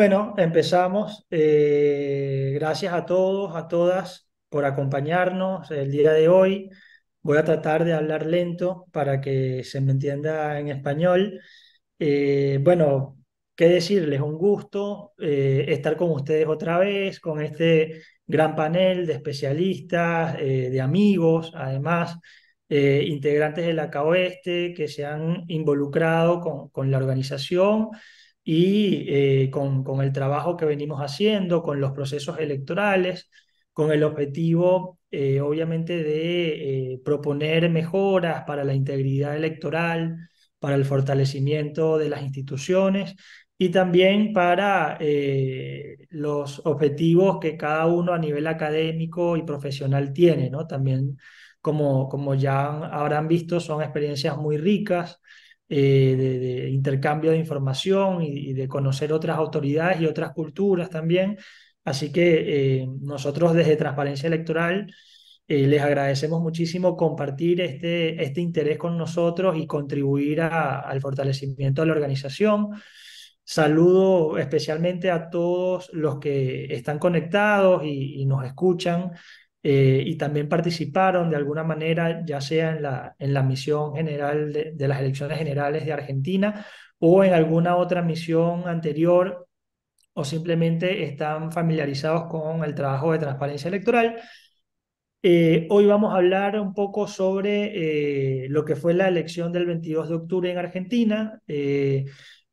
Bueno, empezamos. Eh, gracias a todos, a todas por acompañarnos el día de hoy. Voy a tratar de hablar lento para que se me entienda en español. Eh, bueno, qué decirles, un gusto eh, estar con ustedes otra vez, con este gran panel de especialistas, de amigos, además, integrantes de la CAOESTE que se han involucrado con la organización y eh, con, con, el trabajo que venimos haciendo, con los procesos electorales, con el objetivo, eh, obviamente, de eh, proponer mejoras para la integridad electoral, para el fortalecimiento de las instituciones y también para los objetivos que cada uno a nivel académico y profesional tiene, ¿no? También, como, como ya habrán visto, son experiencias muy ricas eh, de, intercambio de información y, de conocer otras autoridades y otras culturas también. Así que eh, nosotros desde Transparencia Electoral eh, les agradecemos muchísimo compartir este, este interés con nosotros y contribuir al fortalecimiento de la organización. Saludo especialmente a todos los que están conectados y nos escuchan eh, y también participaron de alguna manera, ya sea en la, en la misión general de, las elecciones generales de Argentina o en alguna otra misión anterior, o simplemente están familiarizados con el trabajo de transparencia electoral. Eh, hoy vamos a hablar un poco sobre eh, lo que fue la elección del 22 de octubre en Argentina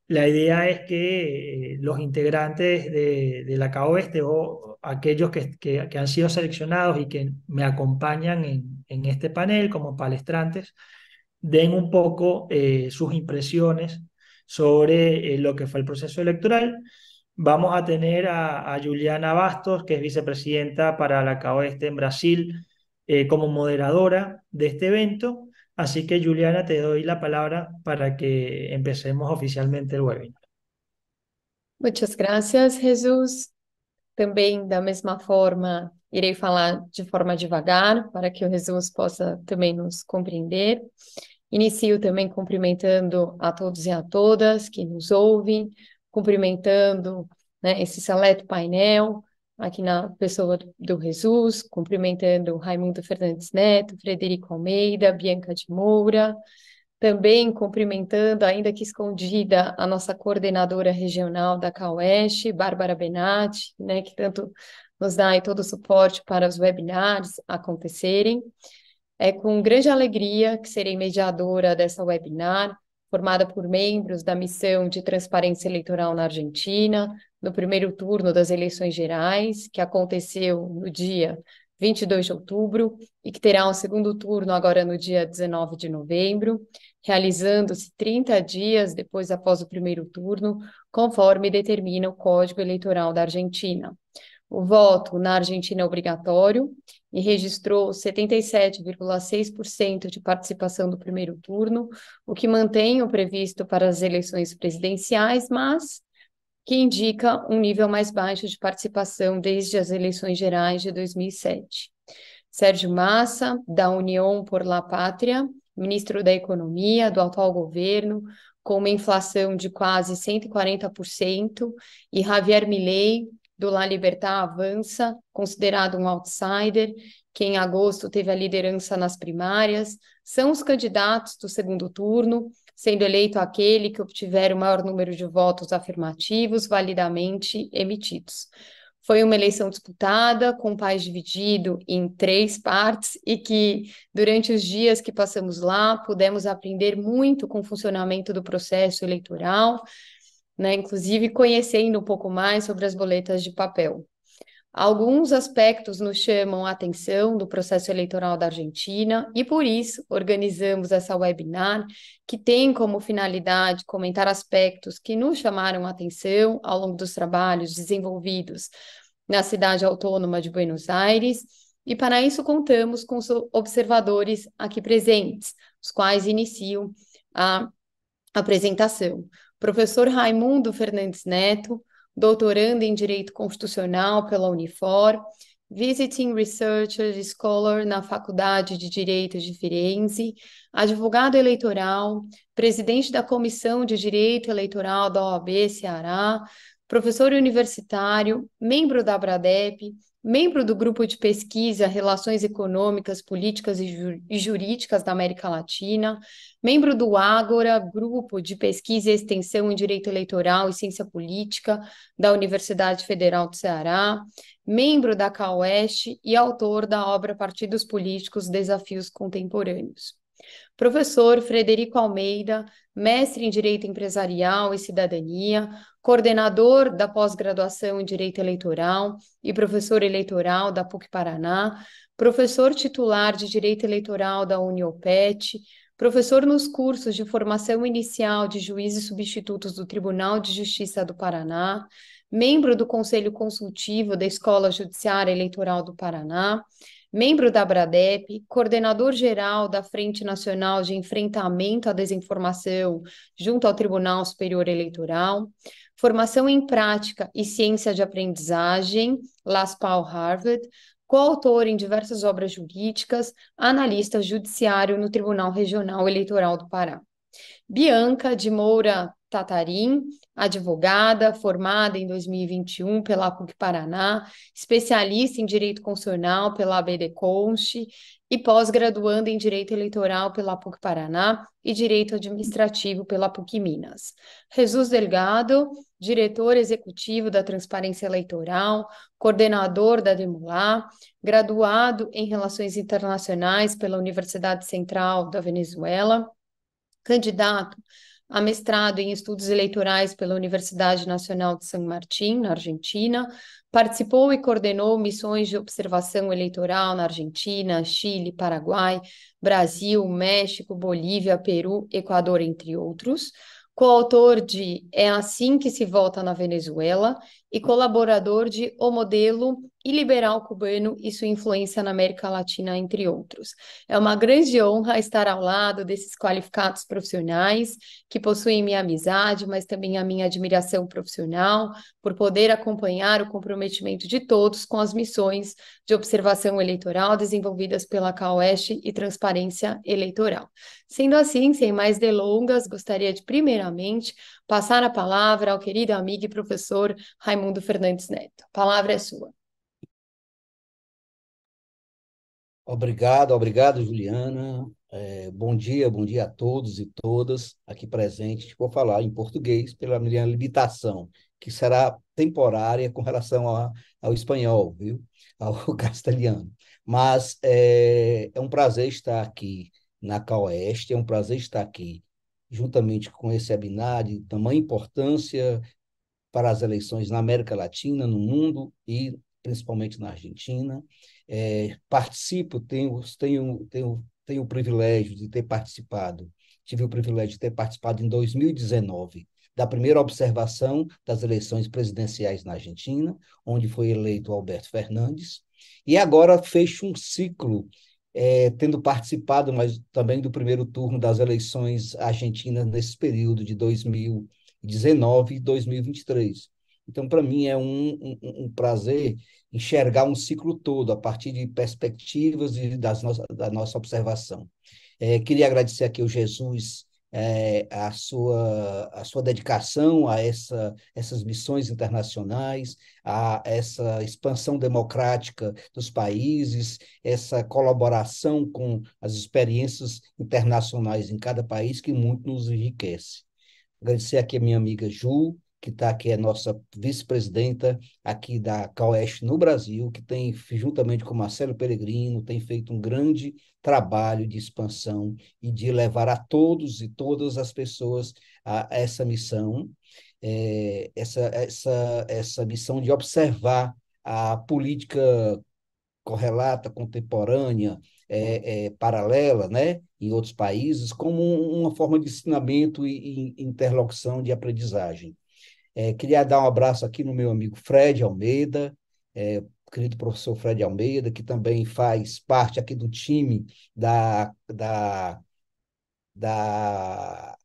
la idea es que eh, los integrantes de, la CAOESTE o aquellos que, han sido seleccionados y que me acompañan en, este panel como palestrantes den un poco eh, sus impresiones sobre eh, lo que fue el proceso electoral. Vamos a tener a, a Juliana Bastos, que es vicepresidenta para la CAOESTE en Brasil, como moderadora de este evento. Así que, Juliana, te doy la palabra para que empecemos oficialmente el webinar. Muchas gracias, Jesús. Também, da mesma forma, irei falar de forma devagar, para que o Jesus possa também nos compreender. Inicio também cumprimentando a todos e a todas que nos ouvem, cumprimentando né, esse selecto painel, aqui na pessoa do Jesus, cumprimentando Raimundo Fernandes Neto, Frederico Almeida, Bianca de Moura, também cumprimentando, ainda que escondida, a nossa coordenadora regional da CAUEST, Bárbara Benatti, né, que tanto nos dá todo o suporte para os webinars acontecerem. É com grande alegria que serei mediadora dessa webinar, formada por membros da Missão de Transparência Eleitoral na Argentina, no primeiro turno das eleições gerais, que aconteceu no dia 22 de outubro e que terá um segundo turno agora no dia 19 de novembro, realizando-se 30 dias depois após o primeiro turno, conforme determina o Código Eleitoral da Argentina. O voto na Argentina é obrigatório e registrou 77,6% de participação do primeiro turno, o que mantém o previsto para as eleições presidenciais, mas que indica um nível mais baixo de participação desde as eleições gerais de 2007. Sérgio Massa, da União por la Pátria, ministro da Economia do atual governo, com uma inflação de quase 140%, e Javier Milei, do La Libertad Avança, considerado um outsider, que em agosto teve a liderança nas primárias, são os candidatos do segundo turno sendo eleito aquele que obtiver o maior número de votos afirmativos validamente emitidos. Foi uma eleição disputada, com o país dividido em três partes, e que, durante os dias que passamos lá, pudemos aprender muito com o funcionamento do processo eleitoral, né, inclusive conhecendo um pouco mais sobre as boletas de papel. Alguns aspectos nos chamam a atenção do processo eleitoral da Argentina e, por isso, organizamos essa webinar, que tem como finalidade comentar aspectos que nos chamaram a atenção ao longo dos trabalhos desenvolvidos na cidade autônoma de Buenos Aires. E, para isso, contamos com os observadores aqui presentes, os quais iniciam a apresentação. Professor Raimundo Fernandes Neto, doutorando em Direito Constitucional pela Unifor, Visiting Researcher Scholar na Faculdade de Direito de Firenze, advogado eleitoral, presidente da Comissão de Direito Eleitoral da OAB Ceará, professor universitário, membro da Bradep, membro do grupo de pesquisa Relações Econômicas, Políticas e, Jurídicas da América Latina, membro do Ágora, grupo de pesquisa e extensão em Direito Eleitoral e Ciência Política da Universidade Federal do Ceará, membro da CAOEST e autor da obra Partidos Políticos Desafios Contemporâneos. Professor Frederico Almeida, mestre em Direito Empresarial e Cidadania, coordenador da pós-graduação em Direito Eleitoral e professor eleitoral da PUC Paraná, professor titular de Direito Eleitoral da Uniopet, professor nos cursos de formação inicial de juízes substitutos do Tribunal de Justiça do Paraná, membro do Conselho Consultivo da Escola Judiciária Eleitoral do Paraná, membro da Bradep, coordenador geral da Frente Nacional de Enfrentamento à Desinformação junto ao Tribunal Superior Eleitoral, formação em prática e ciência de aprendizagem, LASPAL Harvard, coautor em diversas obras jurídicas, analista judiciário no Tribunal Regional Eleitoral do Pará. Bianca de Moura Tatarim, advogada, formada em 2021 pela PUC Paraná, especialista em direito constitucional pela ABD Conche e pós-graduanda em direito eleitoral pela PUC Paraná e direito administrativo pela PUC Minas. Jesus Delgado, diretor executivo da Transparência Eleitoral, coordenador da Demular, graduado em Relações Internacionais pela Universidade Central da Venezuela, candidato a mestrado em estudos eleitorais pela Universidade Nacional de San Martín, na Argentina, participou e coordenou missões de observação eleitoral na Argentina, Chile, Paraguai, Brasil, México, Bolívia, Peru, Equador, entre outros. Coautor de É Assim que se volta na Venezuela e colaborador de O Modelo e liberal cubano e sua influência na América Latina, entre outros. É uma grande honra estar ao lado desses qualificados profissionais que possuem minha amizade, mas também a minha admiração profissional, por poder acompanhar o comprometimento de todos com as missões de observação eleitoral desenvolvidas pela CAOESH e Transparência Eleitoral. Sendo assim, sem mais delongas, gostaria de, primeiramente, passar a palavra ao querido amigo e professor Raimundo Fernandes Neto. A palavra é sua. Obrigado, obrigado, Juliana. É, bom dia, bom dia a todos e todas aqui presentes. Vou falar em português pela minha limitação, que será temporária com relação a, ao espanhol, viu? ao castelhano. Mas é, é um prazer estar aqui na Caoeste, é um prazer estar aqui juntamente com esse webinar de tamanha importância para as eleições na América Latina, no mundo e principalmente na Argentina é, participo, tenho, tenho, tenho, tenho o privilégio de ter participado, tive o privilégio de ter participado em 2019 da primeira observação das eleições presidenciais na Argentina, onde foi eleito Alberto Fernandes, e agora fecho um ciclo, é, tendo participado mas também do primeiro turno das eleições argentinas nesse período de 2019 e 2023. Então, para mim, é um, um, um prazer enxergar um ciclo todo a partir de perspectivas e das no da nossa observação. É, queria agradecer aqui ao Jesus é, a, sua, a sua dedicação a essa, essas missões internacionais, a essa expansão democrática dos países, essa colaboração com as experiências internacionais em cada país que muito nos enriquece. Agradecer aqui a minha amiga Ju, que está aqui, é nossa vice-presidenta aqui da CAOEST no Brasil, que tem, juntamente com Marcelo Peregrino, tem feito um grande trabalho de expansão e de levar a todos e todas as pessoas a essa missão, é, essa, essa, essa missão de observar a política correlata, contemporânea, é, é, paralela, né, em outros países, como uma forma de ensinamento e, e interlocução de aprendizagem. É, queria dar um abraço aqui no meu amigo Fred Almeida, é, querido professor Fred Almeida, que também faz parte aqui do time da, da, da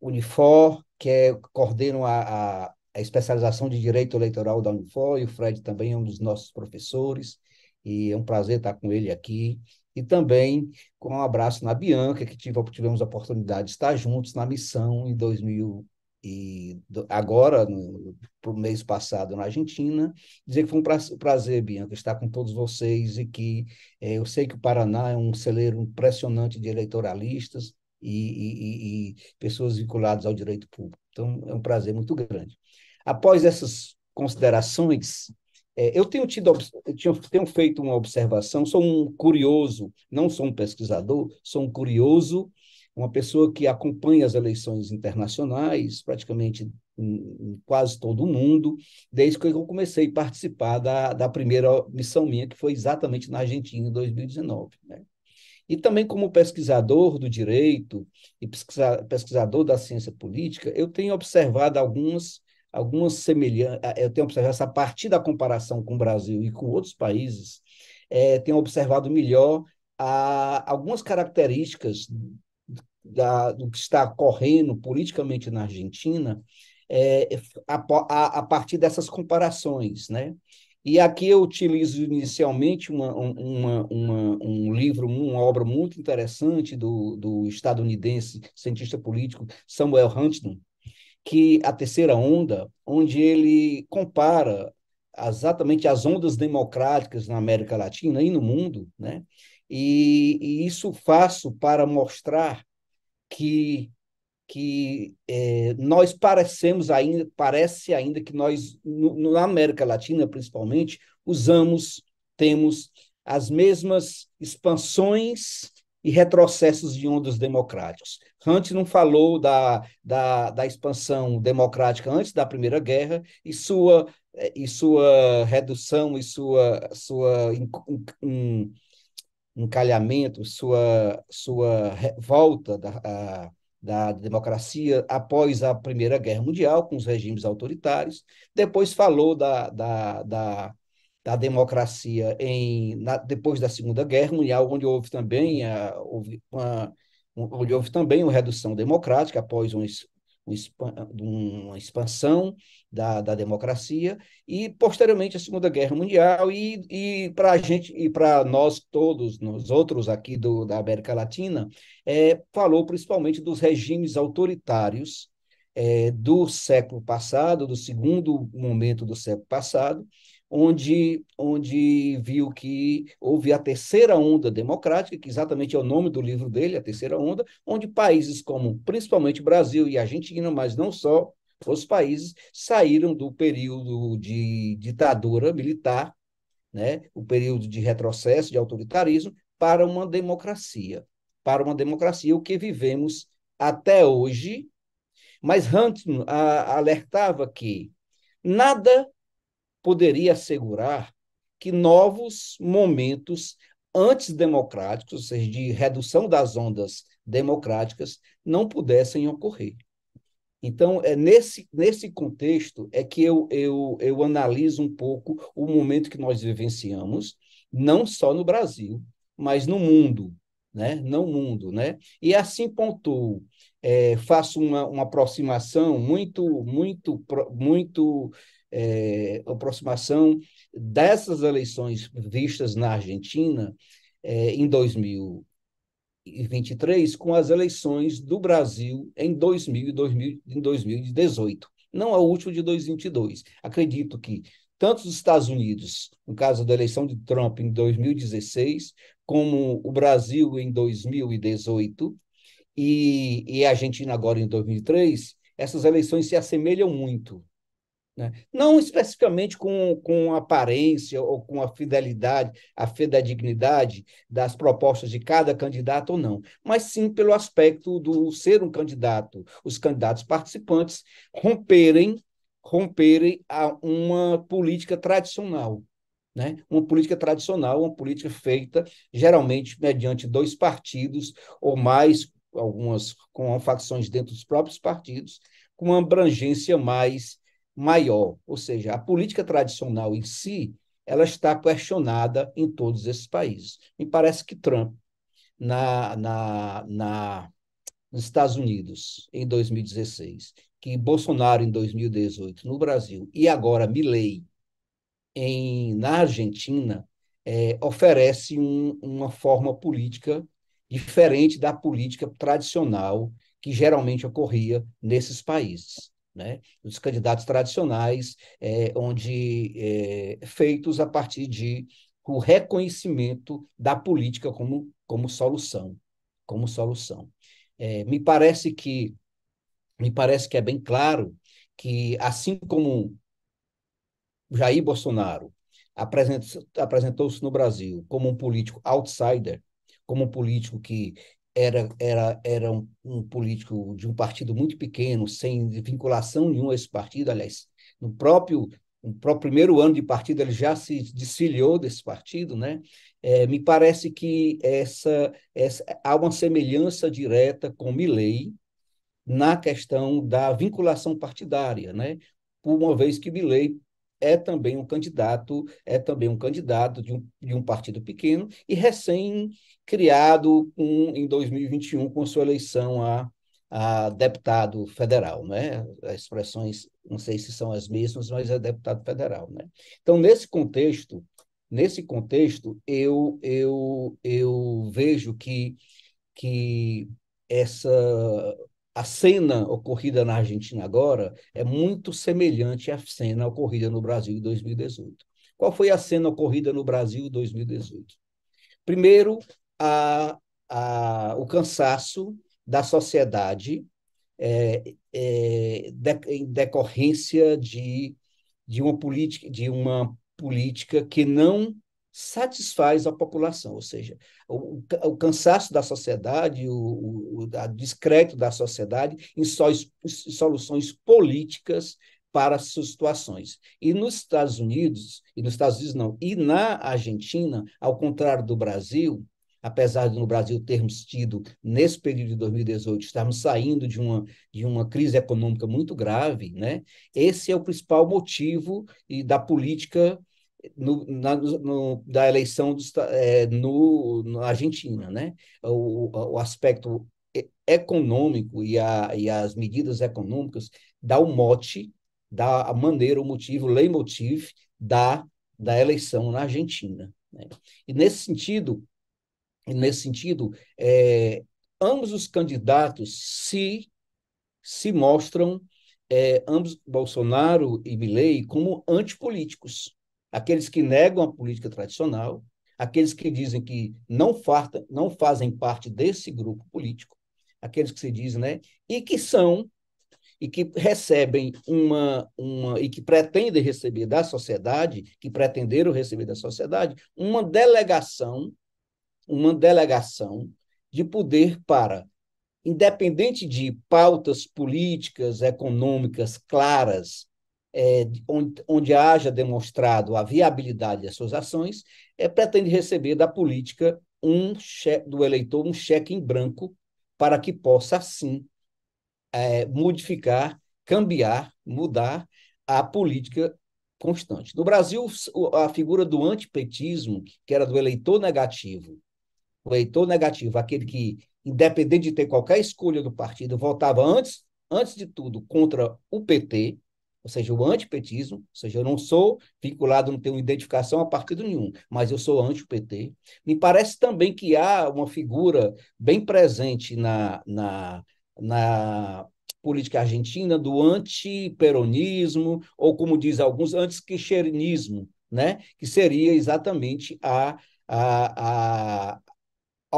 Unifor, que é, coordenam a, a, a especialização de direito eleitoral da Unifor, e o Fred também é um dos nossos professores, e é um prazer estar com ele aqui. E também com um abraço na Bianca, que tivemos a oportunidade de estar juntos na missão em 2000 e do, agora, no, o mês passado, na Argentina. Dizer que foi um prazer, Bianca, estar com todos vocês e que eh, eu sei que o Paraná é um celeiro impressionante de eleitoralistas e, e, e, pessoas vinculadas ao direito público. Então, é um prazer muito grande. Após essas considerações, eh, eu tenho, tido, eu tinha, tenho feito uma observação, sou um curioso, não sou um pesquisador, sou um curioso uma pessoa que acompanha as eleições internacionais, praticamente em quase todo o mundo, desde que eu comecei a participar da, da primeira missão minha, que foi exatamente na Argentina, em 2019. Né? E também, como pesquisador do direito e pesquisador da ciência política, eu tenho observado algumas, algumas semelhanças, eh, eu tenho observado, a partir da comparação com o Brasil e com outros países, é, tenho observado melhor a, ah, algumas características da, do que está correndo politicamente na Argentina é, é, a, a, a, partir dessas comparações, né? E aqui eu utilizo inicialmente uma, uma, uma, um livro, uma obra muito interessante do, do estadunidense cientista político Samuel Huntington, que é a terceira onda, onde ele compara exatamente as ondas democráticas na América Latina e no mundo, né? E, e isso faço para mostrar que que é, nós parecemos ainda, parece ainda que nós, no, na América Latina principalmente, usamos, temos as mesmas expansões e retrocessos de ondas democráticos. Hunt não falou da, da, da expansão democrática antes da Primeira Guerra e sua, e sua redução e sua, sua in, in, encalhamento, sua, sua revolta da, a, da democracia após a Primeira Guerra Mundial, com os regimes autoritários. Depois falou da, da, da, da democracia em, na, depois da Segunda Guerra Mundial, onde houve também a, houve uma, onde houve também uma redução democrática após umas, uma expansão da, da, democracia e posteriormente a Segunda Guerra Mundial e, e para a gente e para nós todos nós outros aqui do, da América Latina é, falou principalmente dos regimes autoritários é, do século passado do segundo momento do século passado onde, onde viu que houve a terceira onda democrática, que exatamente é o nome do livro dele, a terceira onda, onde países como principalmente Brasil e Argentina, mas não só, os países saíram do período de ditadura militar, né, o período de retrocesso, de autoritarismo, para uma democracia, para uma democracia o que vivemos até hoje. Mas Hunt ah, alertava que nada poderia assegurar que novos momentos antidemocráticos, ou seja, de redução das ondas democráticas, não pudessem ocorrer. Então, é nesse, nesse contexto é que eu, eu, eu analiso um pouco o momento que nós vivenciamos, não só no Brasil, mas no mundo, né? no mundo, né? E assim pontuo, é, faço uma, uma aproximação muito, muito, muito é, aproximação dessas eleições vistas na Argentina é, em 2023 com as eleições do Brasil em 2000 e 2000, em 2018. Não a última de 2022. Acredito que tanto os Estados Unidos, no caso da eleição de Trump em 2016, como o Brasil em 2018 e, e a Argentina agora em 2003, essas eleições se assemelham muito. Né? Não especificamente com, com a aparência ou com a fidelidade, a dignidade das propostas de cada candidato ou não, mas sim pelo aspecto do ser um candidato, os candidatos participantes romperem romperem a uma política tradicional, né? Uma política tradicional, uma política feita geralmente mediante dois partidos ou mais, algumas com facções dentro dos próprios partidos, com uma abrangência mais maior, ou seja, a política tradicional em si, ela está questionada em todos esses países. Me parece que Trump, na, na, na, nos Estados Unidos, em 2016, que Bolsonaro, em 2018, no Brasil, e agora Milley, em, na Argentina, é, oferece um, uma forma política diferente da política tradicional que geralmente ocorria nesses países né, dos candidatos tradicionais, é, onde é, feitos a partir de o reconhecimento da política como, como solução, como solução. É, me parece que me parece que é bem claro que assim como Jair Bolsonaro apresentou-se no Brasil como um político outsider, como um político que era, era, era um, um, político de um partido muito pequeno, sem vinculação nenhuma a esse partido, aliás, no próprio, no próprio primeiro ano de partido ele já se desfiliou desse partido, né? É, me parece que essa, essa, há uma semelhança direta com Milley na questão da vinculação partidária, né? Por uma vez que Milley é também um candidato, é também um candidato de um, de um partido pequeno e recém-criado um, em 2021 com sua eleição a, a deputado federal, né? As expressões, não sei se são as mesmas, mas é deputado federal, né? Então, nesse contexto, nesse contexto, eu eu eu vejo que que essa a cena ocorrida na Argentina agora é muito semelhante à cena ocorrida no Brasil em 2018. Qual foi a cena ocorrida no Brasil em 2018? Primeiro, a, a, o cansaço da sociedade é, é, de, em decorrência de, de, uma política, de uma política que não satisfaz a população, ou seja, o, o cansaço da sociedade, o, o, o descrédito da sociedade em, só, soluções políticas para as situações. E nos Estados Unidos, e nos Estados Unidos não, e na Argentina, ao contrário do Brasil, apesar de no Brasil termos tido, nesse período de 2018, estarmos saindo de uma, de uma crise econômica muito grave, né? esse é o principal motivo da política no, na, no, da eleição do, é, no, na Argentina, né? O, o aspecto econômico e, a, e as medidas econômicas dá o mote, dá a maneira, o motivo, o leitmotiv da, da eleição na Argentina. Né? E nesse sentido, nesse sentido é, ambos os candidatos se, se mostram, é, ambos, Bolsonaro e Milei como antipolíticos aqueles que negam a política tradicional, aqueles que dizem que não, farta, não fazem parte desse grupo político, aqueles que se dizem, né, e que são e que recebem uma, uma e que pretendem receber da sociedade, que pretenderam receber da sociedade, uma delegação, uma delegação de poder para, independente de pautas políticas, econômicas claras, é, onde, onde haja demonstrado a viabilidade das suas ações, é, pretende receber da política um cheque, do eleitor um cheque em branco para que possa, assim, é, modificar, cambiar, mudar a política constante. No Brasil, a figura do antipetismo, que era do eleitor negativo, o eleitor negativo, aquele que, independente de ter qualquer escolha do partido, votava antes, antes de tudo contra o PT, ou seja, o antipetismo, ou seja, eu não sou vinculado, não tenho identificação a partido nenhum, mas eu sou anti-PT. Me parece também que há uma figura bem presente na, na, na política argentina do anti peronismo ou como diz alguns, anti-kirchnerismo, né? que seria exatamente a, a, a,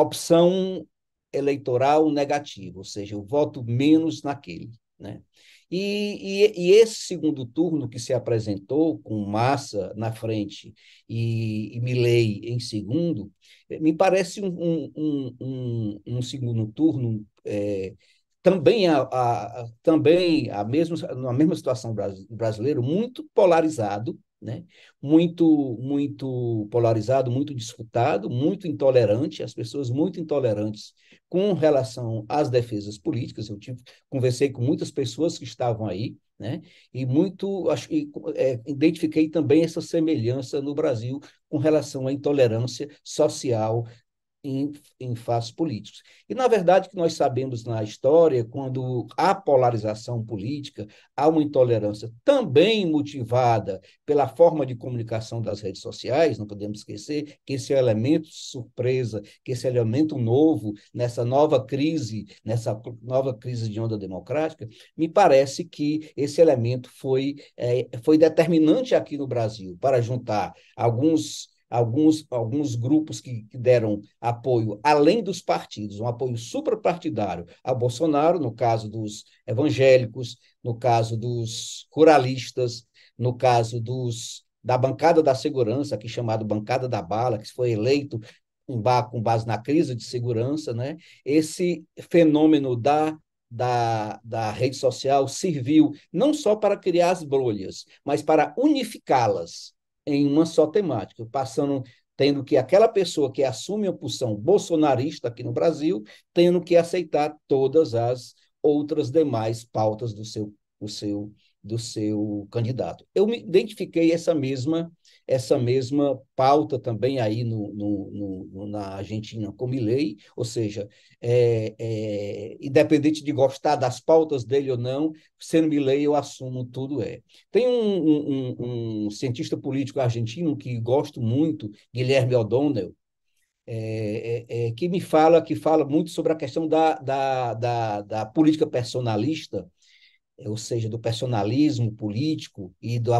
opção eleitoral negativa, ou seja, eu voto menos naquele. Né? E, e, e, esse segundo turno que se apresentou, com Massa na frente e, e Milley em segundo, eh, me parece um, um, um, um segundo turno é, também, a, a, também a mesma na mesma situação brasileira, muito polarizado, né? muito, muito polarizado, muito disputado, muito intolerante, as pessoas muito intolerantes com relação às defesas políticas. Eu tive, conversei com muitas pessoas que estavam aí, né? e muito acho, e, é, identifiquei também essa semelhança no Brasil com relação à intolerância social em, em fatos políticos. E, na verdade, que nós sabemos na história, quando há polarização política, há uma intolerância também motivada pela forma de comunicação das redes sociais, não podemos esquecer que esse é elemento surpresa, que esse é elemento novo, nessa nova crise, nessa nova crise de onda democrática, me parece que esse elemento foi, é, foi determinante aqui no Brasil para juntar alguns alguns, alguns grupos que, que deram apoio além dos partidos, um apoio suprapartidário a Bolsonaro, no caso dos evangélicos, no caso dos ruralistas, no caso dos da bancada da segurança, aqui chamado bancada da bala, que foi eleito com base na crise de segurança, né? Esse fenômeno da da, da rede social serviu não só para criar as bolhas, mas para unificá-las, em uma só temática, passando tendo que aquela pessoa que assume a posição bolsonarista aqui no Brasil, tendo que aceitar todas as outras demais pautas do seu do seu do seu candidato. Eu me identifiquei essa mesma essa mesma pauta também aí no, no, no na Argentina com Milley, ou seja, é, é, independente de gostar das pautas dele ou não, sendo Milley eu assumo tudo é. Tem um, um, um cientista político argentino que gosto muito, Guilherme O'Donnell, é, é, é, que me fala, que fala muito sobre a questão da, da, da, da política personalista, é, ou seja, do personalismo político e do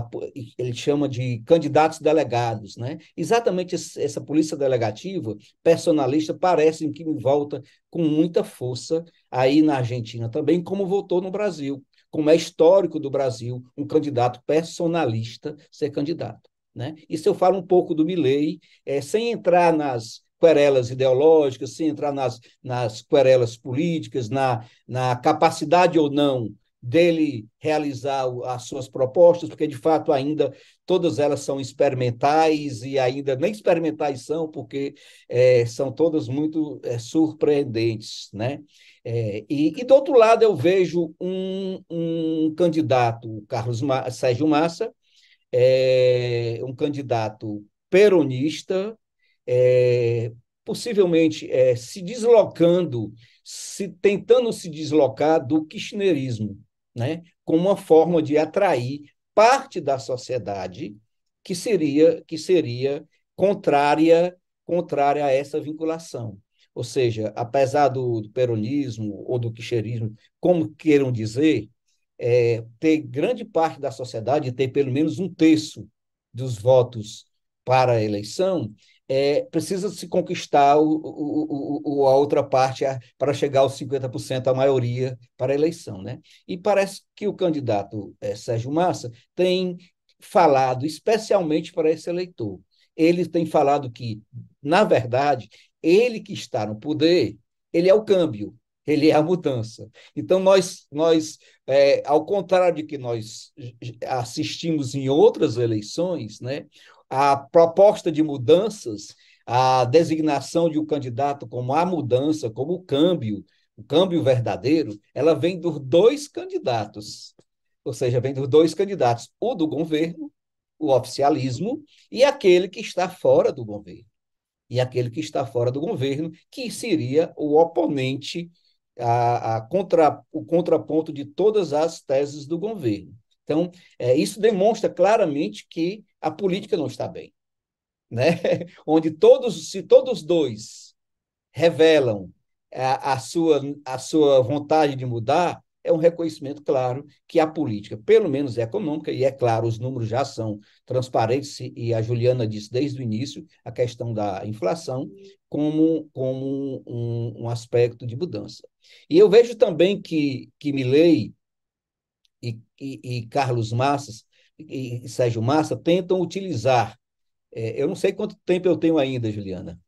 ele chama de candidatos delegados, né? Exatamente essa polícia delegativa personalista parece que volta com muita força aí na Argentina também, como voltou no Brasil, como é histórico do Brasil um candidato personalista ser candidato, né? Isso eu falo um pouco do Milei, é, sem entrar nas querelas ideológicas, sem entrar nas, nas querelas políticas, na, na capacidade ou não dele realizar as suas propostas, porque de fato ainda todas elas são experimentais e ainda nem experimentais são, porque é, são todas muito é, surpreendentes, né? É, e, e, do outro lado eu vejo um, um candidato, Carlos Ma Sérgio Massa, é, um candidato peronista, é, possivelmente é, se deslocando, se tentando se deslocar do kirchnerismo, né, como uma forma de atrair parte da sociedade que seria que seria contrária contrária a essa vinculação. Ou seja, apesar do, do peronismo ou do quixerismo, como queiram dizer, é, ter grande parte da sociedade, ter pelo menos um terço dos votos para a eleição, é, precisa se conquistar o, o, o, a outra parte para chegar aos 50%, a maioria, para a eleição. Né? E parece que o candidato é, Sérgio Massa tem falado especialmente para esse eleitor. Ele tem falado que, na verdade, ele que está no poder, ele é o câmbio, ele é a mudança. Então, nós, nós é, ao contrário de que nós assistimos em outras eleições, né, a proposta de mudanças, a designação de um candidato como a mudança, como o câmbio, o câmbio verdadeiro, ela vem dos dois candidatos. Ou seja, vem dos dois candidatos, o do governo, o oficialismo, e aquele que está fora do governo. E aquele que está fora do governo, que seria o oponente, a, a contra, o contraponto de todas as teses do governo. Então, é, isso demonstra claramente que a política não está bem. Né? Onde todos, se todos dois revelam a, a, sua, a sua vontade de mudar, é um reconhecimento claro que a política, pelo menos econômica, e é claro, os números já são transparentes, e a Juliana disse desde o início a questão da inflação como, como um, um aspecto de mudança. E eu vejo também que, que Milley e, e, e Carlos Massa e, e, Sérgio Massa tentam utilizar. É, eu não sei quanto tempo eu tenho ainda, Juliana.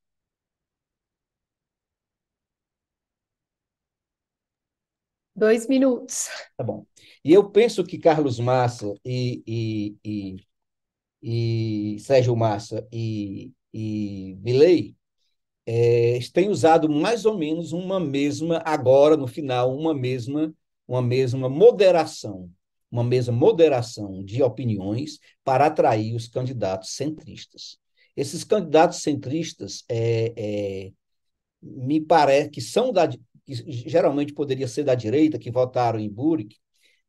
Dois minutos. Tá bom. E eu penso que Carlos Massa e, e, e, e Sérgio Massa e, e Milley é, têm usado mais ou menos uma mesma, agora no final, uma mesma uma mesma moderação, uma mesma moderação de opiniões para atrair os candidatos centristas. Esses candidatos centristas é, é, me parece que são da que geralmente poderia ser da direita que votaram em Burick,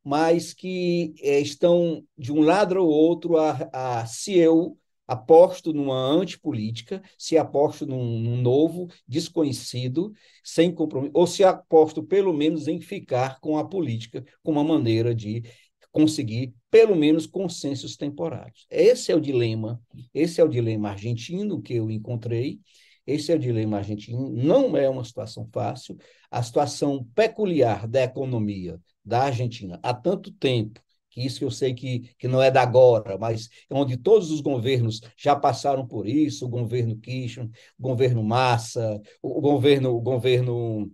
mas que é, estão de um lado ou outro a, a se eu aposto numa antipolítica, se aposto num, novo, desconhecido, sem compromisso, ou se aposto pelo menos em ficar com a política como uma maneira de conseguir pelo menos consensos temporários. Esse é o dilema, esse é o dilema argentino que eu encontrei, esse é o dilema argentino, não é uma situação fácil, a situação peculiar da economia da Argentina há tanto tempo que isso eu sei que, que não é da agora, mas onde todos os governos já passaram por isso, o governo Kirchner, o governo Massa, o governo, o governo,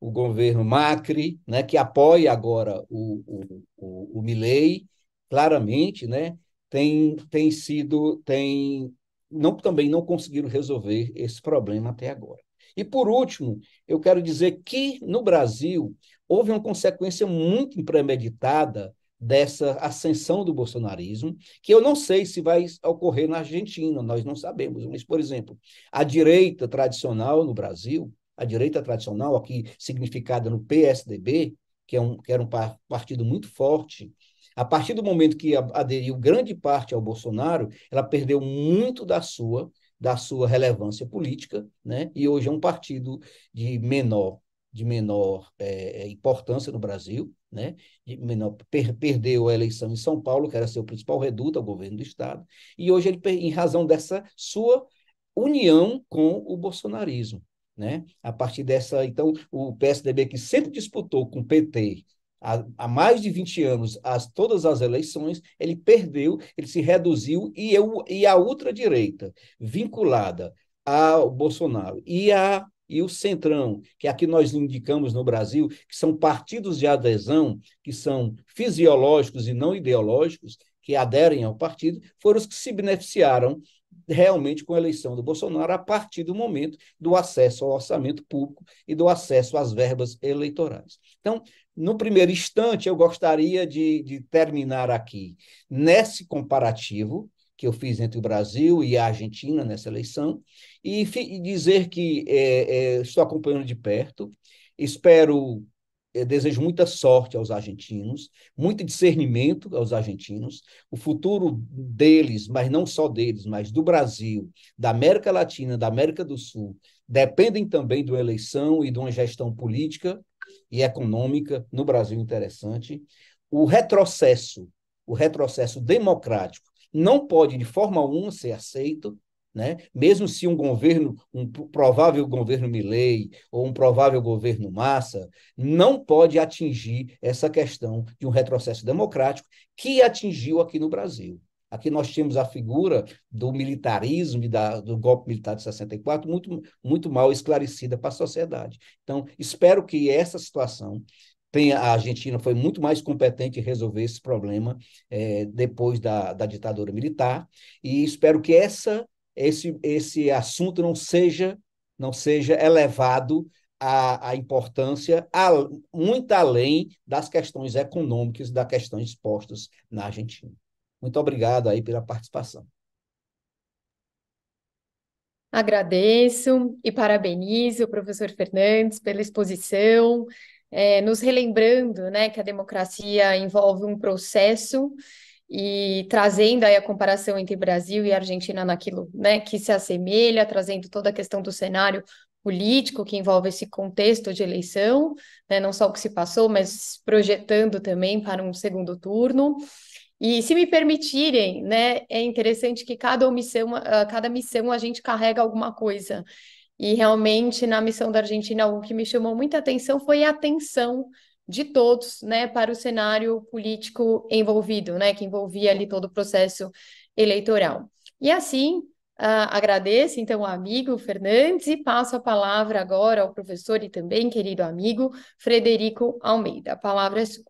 o governo Macri, né, que apoia agora o, o, o, o Milley, claramente, né, tem, tem sido, tem, não, também não conseguiram resolver esse problema até agora. E, por último, eu quero dizer que, no Brasil, houve uma consequência muito impremeditada dessa ascensão do bolsonarismo, que eu não sei se vai ocorrer na Argentina, nós não sabemos. Mas, por exemplo, a direita tradicional no Brasil, a direita tradicional, aqui significada no PSDB, que, é um, que era um partido muito forte, a partir do momento que aderiu grande parte ao Bolsonaro, ela perdeu muito da sua da sua relevância política, né? E hoje é um partido de menor de menor é, importância no Brasil, né? perdeu a eleição em São Paulo, que era seu principal reduto ao governo do Estado, e hoje ele, em razão dessa sua união com o bolsonarismo. Né? A partir dessa, então, o PSDB que sempre disputou com o PT há, há mais de 20 anos as, todas as eleições, ele perdeu, ele se reduziu e, eu, e a ultradireita vinculada ao Bolsonaro e a e o Centrão, que aqui nós indicamos no Brasil, que são partidos de adesão, que são fisiológicos e não ideológicos, que aderem ao partido, foram os que se beneficiaram realmente com a eleição do Bolsonaro a partir do momento do acesso ao orçamento público e do acesso às verbas eleitorais. Então, no primeiro instante, eu gostaria de, de terminar aqui nesse comparativo que eu fiz entre o Brasil e a Argentina nessa eleição, e, e dizer que é, é, estou acompanhando de perto, espero é, desejo muita sorte aos argentinos, muito discernimento aos argentinos. O futuro deles, mas não só deles, mas do Brasil, da América Latina, da América do Sul, dependem também de uma eleição e de uma gestão política e econômica no Brasil interessante. O retrocesso, o retrocesso democrático não pode de forma alguma ser aceito, né? mesmo se um governo, um provável governo Milley ou um provável governo Massa, não pode atingir essa questão de um retrocesso democrático que atingiu aqui no Brasil. Aqui nós tínhamos a figura do militarismo, da, do golpe militar de 64, muito, muito mal esclarecida para a sociedade. Então, espero que essa situação tem, a Argentina foi muito mais competente em resolver esse problema é, depois da, da ditadura militar, e espero que essa, esse, esse assunto não seja, não seja elevado à, à importância a, muito além das questões econômicas, das questões expostas na Argentina. Muito obrigado aí pela participação. Agradeço e parabenizo o professor Fernandes pela exposição, é, nos relembrando né, que a democracia envolve um processo e trazendo aí a comparação entre Brasil e Argentina naquilo né, que se assemelha, trazendo toda a questão do cenário político que envolve esse contexto de eleição, né, não só o que se passou, mas projetando também para um segundo turno. E se me permitirem, né, é interessante que cada omissão, cada missão a gente carrega alguma coisa. E realmente, na missão da Argentina, algo que me chamou muita atenção foi a atenção de todos né, para o cenário político envolvido, né, que envolvia ali todo o processo eleitoral. E assim, Uh, agradeço, então, ao amigo Fernandes e passo a palavra agora ao professor e também querido amigo Frederico Almeida. A palavra é sua.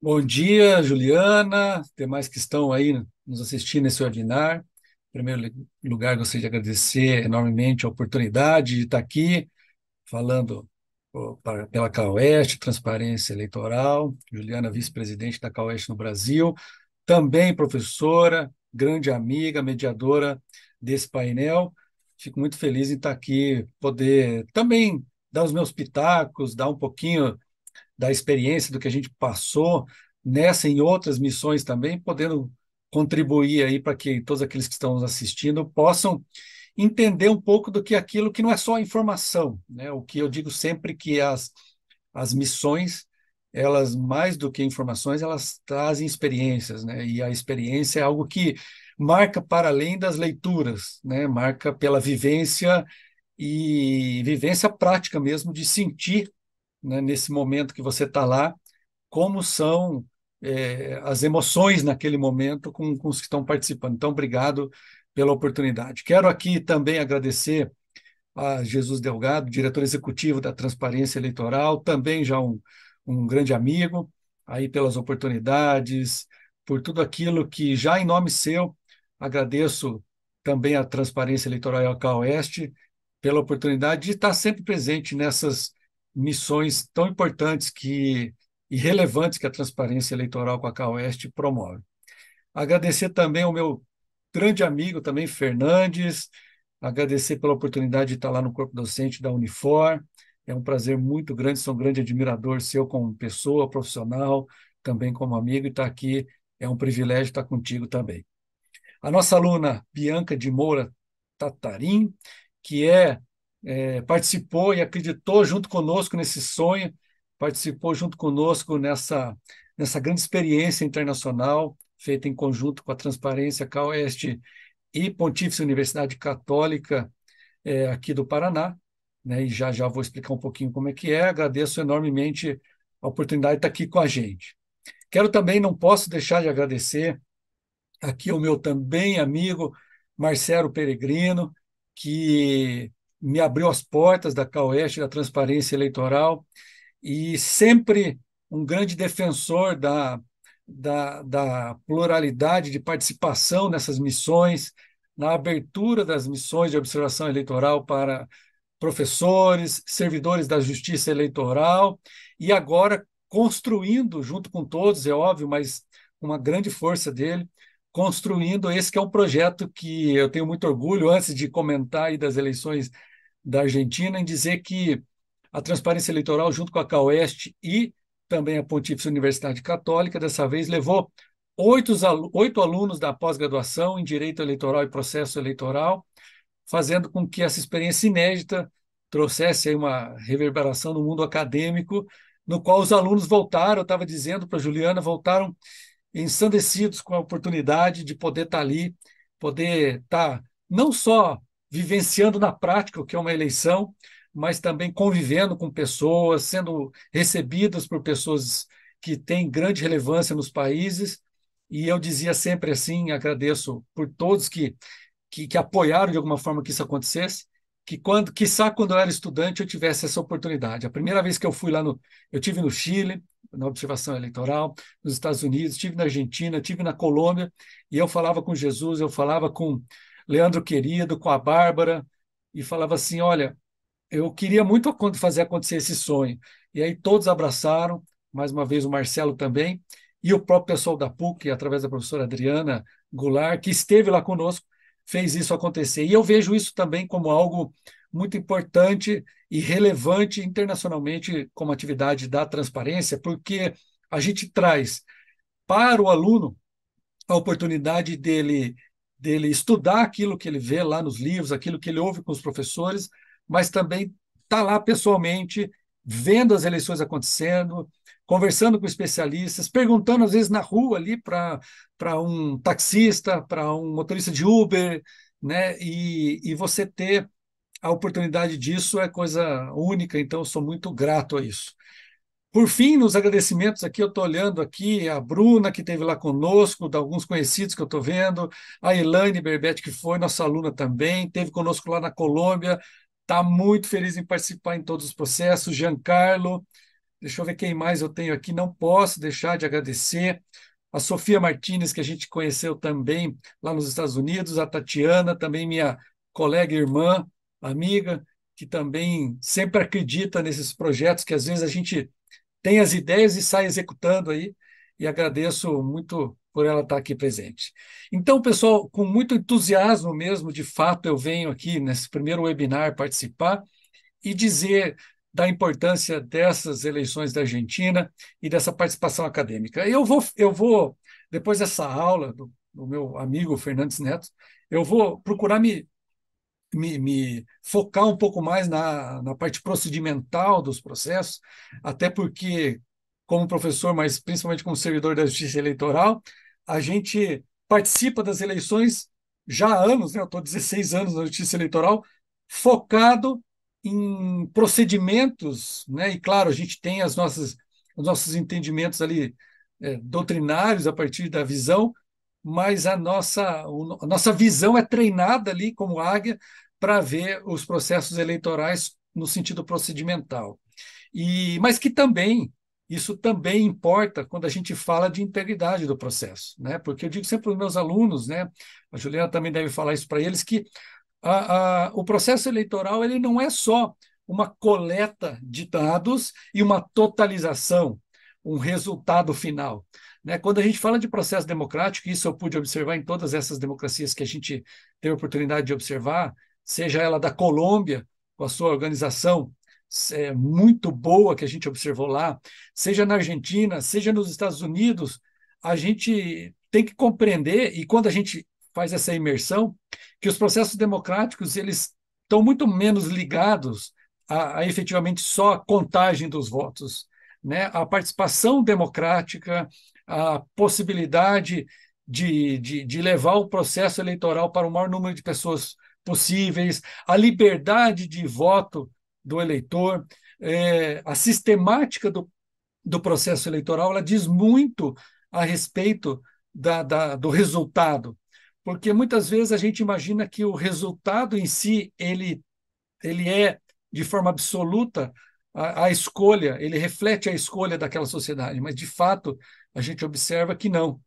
Bom dia, Juliana, demais que estão aí nos assistindo nesse webinar primeiro lugar, gostaria de agradecer enormemente a oportunidade de estar aqui falando pela CAUest Transparência Eleitoral, Juliana, vice-presidente da CAUest no Brasil, também professora, grande amiga, mediadora desse painel. Fico muito feliz em estar aqui, poder também dar os meus pitacos, dar um pouquinho da experiência do que a gente passou nessa e em outras missões também, podendo contribuir aí para que todos aqueles que estão nos assistindo possam entender um pouco do que é aquilo que não é só informação, né? O que eu digo sempre que as as missões elas mais do que informações, elas trazem experiências, né? E a experiência é algo que marca para além das leituras, né? Marca pela vivência e vivência prática mesmo de sentir, né? Nesse momento que você está lá, como são é, as emoções naquele momento com, com os que estão participando. Então, obrigado pela oportunidade. Quero aqui também agradecer a Jesus Delgado, diretor executivo da Transparência Eleitoral, também já um, um grande amigo, aí pelas oportunidades, por tudo aquilo que já em nome seu agradeço também à Transparência Eleitoral e Oeste pela oportunidade de estar sempre presente nessas missões tão importantes que e relevantes que a transparência eleitoral com a CAOeste promove. Agradecer também ao meu grande amigo também, Fernandes, agradecer pela oportunidade de estar lá no corpo docente da Unifor, é um prazer muito grande, sou um grande admirador seu como pessoa, profissional, também como amigo, e estar tá aqui é um privilégio estar contigo também. A nossa aluna Bianca de Moura Tatarim, que é, é, participou e acreditou junto conosco nesse sonho participou junto conosco nessa, nessa grande experiência internacional feita em conjunto com a Transparência CAOeste e Pontífice Universidade Católica é, aqui do Paraná, né, e já já vou explicar um pouquinho como é que é. Agradeço enormemente a oportunidade de estar aqui com a gente. Quero também, não posso deixar de agradecer aqui o meu também amigo Marcelo Peregrino, que me abriu as portas da CAOeste, da Transparência Eleitoral, e sempre um grande defensor da, da, da pluralidade de participação nessas missões, na abertura das missões de observação eleitoral para professores, servidores da justiça eleitoral, e agora construindo, junto com todos, é óbvio, mas uma grande força dele, construindo esse que é um projeto que eu tenho muito orgulho, antes de comentar aí das eleições da Argentina, em dizer que a transparência eleitoral, junto com a CAOeste e também a Pontífice Universidade Católica, dessa vez levou oito, oito alunos da pós-graduação em Direito Eleitoral e Processo Eleitoral, fazendo com que essa experiência inédita trouxesse uma reverberação no mundo acadêmico, no qual os alunos voltaram, eu estava dizendo para a Juliana, voltaram ensandecidos com a oportunidade de poder estar tá ali, poder estar tá não só vivenciando na prática o que é uma eleição, mas também convivendo com pessoas, sendo recebidas por pessoas que têm grande relevância nos países. E eu dizia sempre assim, agradeço por todos que, que, que apoiaram de alguma forma que isso acontecesse, que quando, quiçá quando eu era estudante eu tivesse essa oportunidade. A primeira vez que eu fui lá no, eu tive no Chile, na observação eleitoral, nos Estados Unidos, tive na Argentina, tive na Colômbia, e eu falava com Jesus, eu falava com Leandro Querido, com a Bárbara, e falava assim: olha, eu queria muito fazer acontecer esse sonho. E aí todos abraçaram, mais uma vez o Marcelo também, e o próprio pessoal da PUC, através da professora Adriana Goulart, que esteve lá conosco, fez isso acontecer. E eu vejo isso também como algo muito importante e relevante internacionalmente como atividade da transparência, porque a gente traz para o aluno a oportunidade dele dele estudar aquilo que ele vê lá nos livros, aquilo que ele ouve com os professores, mas também está lá pessoalmente, vendo as eleições acontecendo, conversando com especialistas, perguntando às vezes na rua ali para um taxista, para um motorista de Uber, né? E, e você ter a oportunidade disso é coisa única, então sou muito grato a isso. Por fim, nos agradecimentos aqui, eu estou olhando aqui a Bruna, que esteve lá conosco, de alguns conhecidos que eu estou vendo, a Elaine Berbete, que foi nossa aluna também, esteve conosco lá na Colômbia, Está muito feliz em participar em todos os processos. Giancarlo, deixa eu ver quem mais eu tenho aqui. Não posso deixar de agradecer a Sofia Martinez, que a gente conheceu também lá nos Estados Unidos, a Tatiana, também minha colega, irmã, amiga, que também sempre acredita nesses projetos que às vezes a gente tem as ideias e sai executando aí. E agradeço muito por ela estar aqui presente. Então, pessoal, com muito entusiasmo mesmo, de fato, eu venho aqui nesse primeiro webinar participar e dizer da importância dessas eleições da Argentina e dessa participação acadêmica. Eu vou, eu vou depois dessa aula do, do meu amigo Fernandes Neto, eu vou procurar me, me, me focar um pouco mais na, na parte procedimental dos processos, até porque como professor, mas principalmente como servidor da Justiça Eleitoral, a gente participa das eleições já há anos, né? eu estou 16 anos na justiça eleitoral, focado em procedimentos, né? e claro, a gente tem as nossas, os nossos entendimentos ali é, doutrinários a partir da visão, mas a nossa, a nossa visão é treinada ali como águia para ver os processos eleitorais no sentido procedimental. E, mas que também isso também importa quando a gente fala de integridade do processo, né? Porque eu digo sempre para os meus alunos, né? A Juliana também deve falar isso para eles que a, a, o processo eleitoral ele não é só uma coleta de dados e uma totalização, um resultado final. Né? Quando a gente fala de processo democrático, isso eu pude observar em todas essas democracias que a gente teve a oportunidade de observar, seja ela da Colômbia, com a sua organização é, muito boa que a gente observou lá, seja na Argentina, seja nos Estados Unidos, a gente tem que compreender, e quando a gente faz essa imersão, que os processos democráticos eles estão muito menos ligados a, a efetivamente só a contagem dos votos. Né, a participação democrática, a possibilidade de, de, de, levar o processo eleitoral para o maior número de pessoas possíveis, a liberdade de voto do eleitor, é, a sistemática do, do processo eleitoral, ela diz muito a respeito da, da, do resultado, porque muitas vezes a gente imagina que o resultado em si ele, ele é de forma absoluta a, a escolha, ele reflete a escolha daquela sociedade, mas de fato a gente observa que não,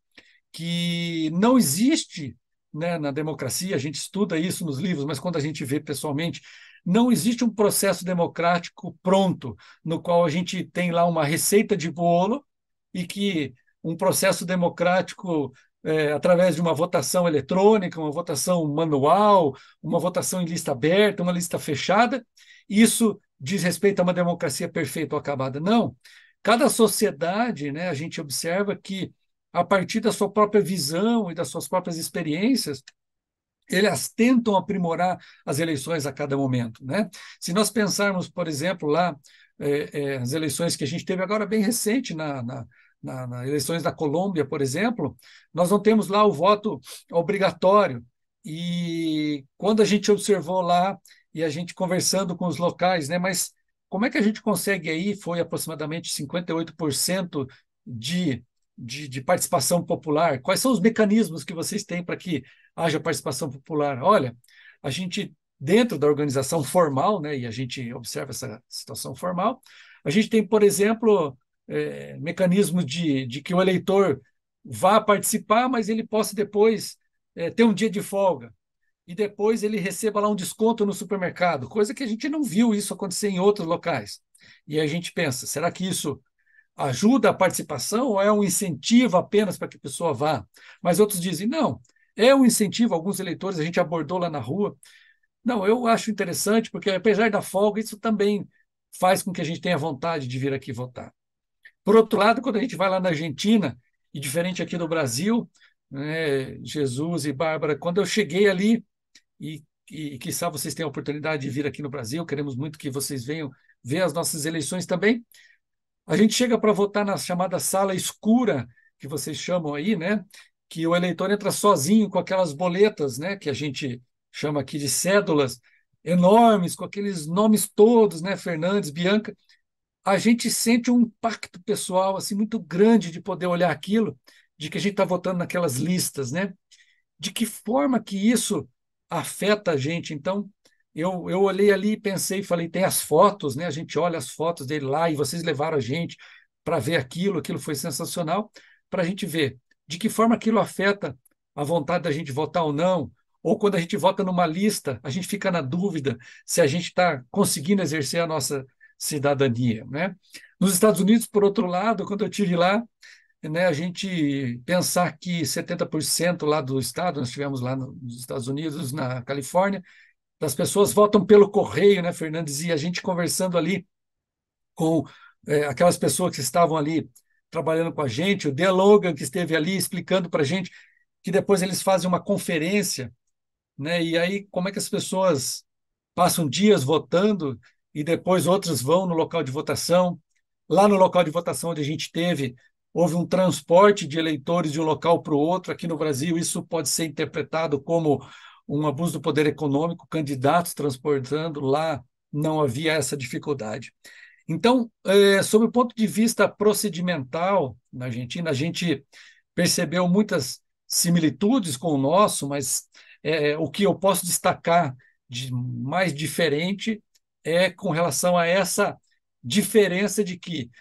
que não existe né, na democracia, a gente estuda isso nos livros, mas quando a gente vê pessoalmente, não existe um processo democrático pronto, no qual a gente tem lá uma receita de bolo e que um processo democrático é, através de uma votação eletrônica, uma votação manual, uma votação em lista aberta, uma lista fechada, isso diz respeito a uma democracia perfeita ou acabada. Não. Cada sociedade, né, a gente observa que, a partir da sua própria visão e das suas próprias experiências, elas tentam aprimorar as eleições a cada momento. Né? Se nós pensarmos, por exemplo, lá é, é, as eleições que a gente teve agora bem recente na, na nas na eleições da Colômbia, por exemplo, nós não temos lá o voto obrigatório. E quando a gente observou lá e a gente conversando com os locais, né, mas como é que a gente consegue aí? Foi aproximadamente 58% de, de, de participação popular. Quais são os mecanismos que vocês têm para que haja participação popular. Olha, a gente, dentro da organização formal, né, e a gente observa essa situação formal, a gente tem, por exemplo, é, mecanismos de, de que o eleitor vá participar, mas ele possa depois é, ter um dia de folga e depois ele receba lá um desconto no supermercado, coisa que a gente não viu isso acontecer em outros locais. E a gente pensa, será que isso ajuda a participação ou é um incentivo apenas para que a pessoa vá? Mas outros dizem, não, eu incentivo alguns eleitores, a gente abordou lá na rua. Não, eu acho interessante, porque apesar da folga, isso também faz com que a gente tenha vontade de vir aqui votar. Por outro lado, quando a gente vai lá na Argentina, e diferente aqui do Brasil, né, Jesus e Bárbara, quando eu cheguei ali, e, e, e vocês tenham a oportunidade de vir aqui no Brasil, queremos muito que vocês venham ver as nossas eleições também. A gente chega para votar na chamada sala escura, que vocês chamam aí, né? que o eleitor entra sozinho com aquelas boletas, né, que a gente chama aqui de cédulas, enormes, com aqueles nomes todos, né, Fernandes, Bianca, a gente sente um impacto pessoal assim muito grande de poder olhar aquilo, de que a gente está votando naquelas listas, né? De que forma que isso afeta a gente? Então, eu, eu olhei ali e pensei, falei, tem as fotos, né? A gente olha as fotos dele lá e vocês levaram a gente para ver aquilo, aquilo foi sensacional, para a gente ver de que forma aquilo afeta a vontade da gente votar ou não, ou quando a gente vota numa lista, a gente fica na dúvida se a gente está conseguindo exercer a nossa cidadania. Né? Nos Estados Unidos, por outro lado, quando eu estive lá, né, a gente pensar que 70% lá do estado, nós tivemos lá nos Estados Unidos, na Califórnia, das pessoas votam pelo correio, né, Fernandes? E a gente conversando ali com é, aquelas pessoas que estavam ali trabalhando com a gente, o Dea Logan, que esteve ali explicando para a gente, que depois eles fazem uma conferência, né? E aí, como é que as pessoas passam dias votando e depois outros vão no local de votação? Lá no local de votação onde a gente teve, houve um transporte de eleitores de um local para o outro. Aqui no Brasil, isso pode ser interpretado como um abuso do poder econômico, candidatos transportando. Lá não havia essa dificuldade. Então, é, sob o ponto de vista procedimental na Argentina, a gente percebeu muitas similitudes com o nosso, mas é, o que eu posso destacar de mais diferente é com relação a essa diferença de que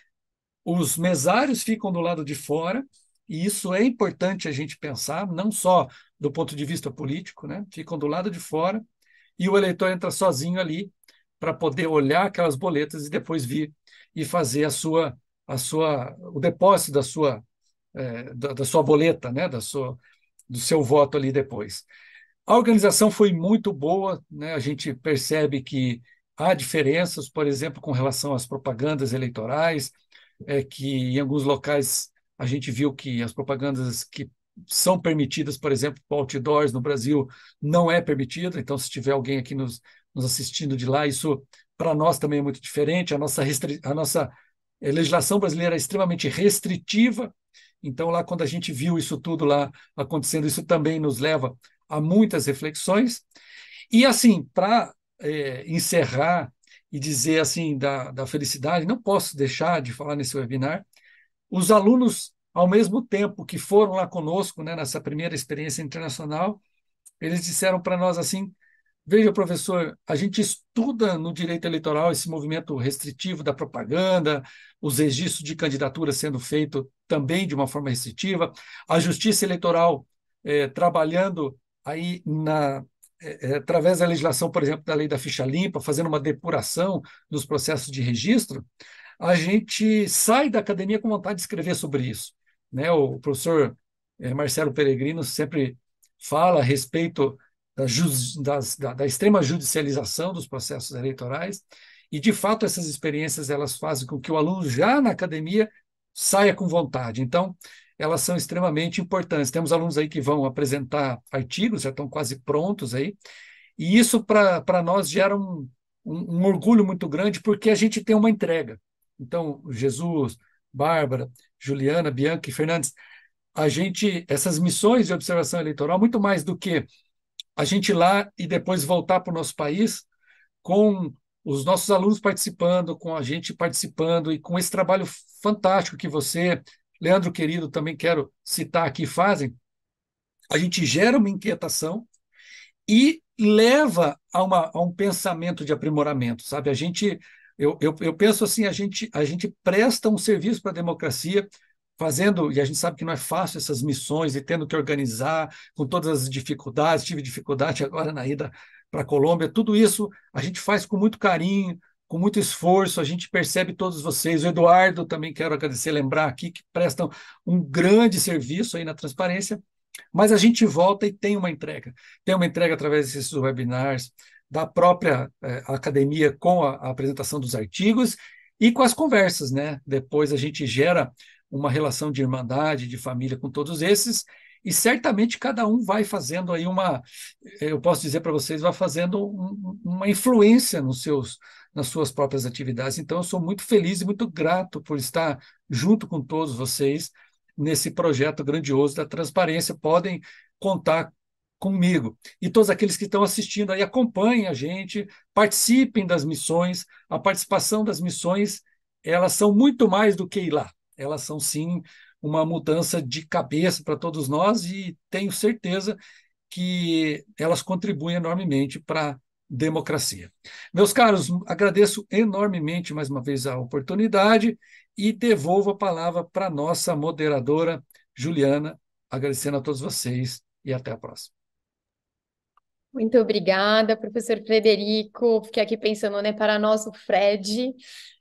os mesários ficam do lado de fora, e isso é importante a gente pensar, não só do ponto de vista político, né? ficam do lado de fora, e o eleitor entra sozinho ali para poder olhar aquelas boletas e depois vir e fazer a sua, a sua, o depósito da sua, é, da, da, sua boleta, né, da sua, do seu voto ali depois. A organização foi muito boa, né, a gente percebe que há diferenças, por exemplo, com relação às propagandas eleitorais, é que em alguns locais a gente viu que as propagandas que são permitidas, por exemplo, outdoors no Brasil, não é permitida. Então, se tiver alguém aqui nos, nos assistindo de lá. Isso para nós também é muito diferente. A nossa, restri... a nossa eh, legislação brasileira é extremamente restritiva. Então, lá, quando a gente viu isso tudo lá acontecendo, isso também nos leva a muitas reflexões. E, assim, para é, eh, encerrar e dizer assim da, da felicidade, não posso deixar de falar nesse webinar. Os alunos, ao mesmo tempo que foram lá conosco, né, nessa primeira experiência internacional, eles disseram para nós assim: Veja, professor, a gente estuda no direito eleitoral esse movimento restritivo da propaganda, os registros de candidatura sendo feito também de uma forma restritiva, a justiça eleitoral é, trabalhando aí na, é, é, através da legislação, por exemplo, da lei da ficha limpa, fazendo uma depuração dos processos de registro, a gente sai da academia com vontade de escrever sobre isso. Né? O professor Marcelo Peregrino sempre fala a respeito da, das, da, da extrema judicialização dos processos eleitorais. E, de fato, essas experiências elas fazem com que o aluno já na academia saia com vontade. Então, elas são extremamente importantes. Temos alunos aí que vão apresentar artigos, já estão quase prontos aí, e isso para nós gera um, um, um, orgulho muito grande, porque a gente tem uma entrega. Então, Jesus, Bárbara, Juliana, Bianca e Fernandes, a gente, essas missões de observação eleitoral, muito mais do que a gente ir lá e depois voltar para o nosso país com os nossos alunos participando, com a gente participando e com esse trabalho fantástico que você, Leandro querido, também quero citar aqui, fazem, a gente gera uma inquietação e leva a, uma, a um pensamento de aprimoramento, sabe? A gente, eu, eu, eu penso assim, a gente, a gente presta um serviço para a democracia fazendo, e a gente sabe que não é fácil essas missões e tendo que organizar com todas as dificuldades, tive dificuldade agora na ida para a Colômbia, tudo isso a gente faz com muito carinho, com muito esforço, a gente percebe todos vocês. O Eduardo também quero agradecer, lembrar aqui que prestam um grande serviço aí na transparência, mas a gente volta e tem uma entrega. Tem uma entrega através desses webinars, da própria eh, academia com a, a apresentação dos artigos e com as conversas, né? Depois a gente gera uma relação de irmandade, de família com todos esses, e certamente cada um vai fazendo aí uma, eh, eu posso dizer para vocês, vai fazendo um, uma influência nos seus, nas suas próprias atividades. Então, eu sou muito feliz e muito grato por estar junto com todos vocês nesse projeto grandioso da transparência. Podem contar comigo. E todos aqueles que estão assistindo aí, acompanhem a gente, participem das missões. A participação das missões, elas são muito mais do que ir lá elas são sim uma mudança de cabeça para todos nós e tenho certeza que elas contribuem enormemente para a democracia. Meus caros, agradeço enormemente mais uma vez a oportunidade e devolvo a palavra para nossa moderadora Juliana, agradecendo a todos vocês e até a próxima. Muito obrigada, professor Frederico. Fiquei aqui pensando, né, para nosso Fred.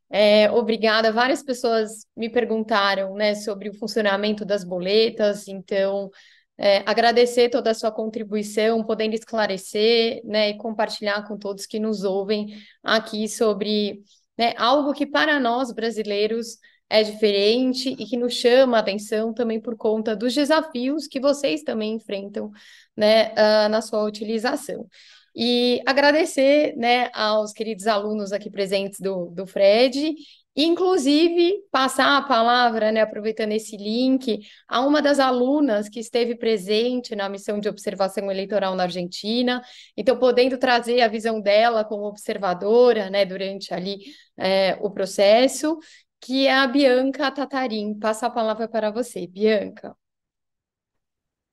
É, obrigada. Várias pessoas me perguntaram né, sobre o funcionamento das boletas, então é, agradecer toda a sua contribuição, podendo esclarecer né, e compartilhar com todos que nos ouvem aqui sobre né, algo que para nós brasileiros é diferente e que nos chama a atenção também por conta dos desafios que vocês também enfrentam né, uh, na sua utilização. E agradecer né, aos queridos alunos aqui presentes do, do Fred, inclusive passar a palavra, né, aproveitando esse link, a uma das alunas que esteve presente na missão de observação eleitoral na Argentina, então podendo trazer a visão dela como observadora né, durante ali é, o processo, que é a Bianca Tatarim. Passa a palavra para você, Bianca.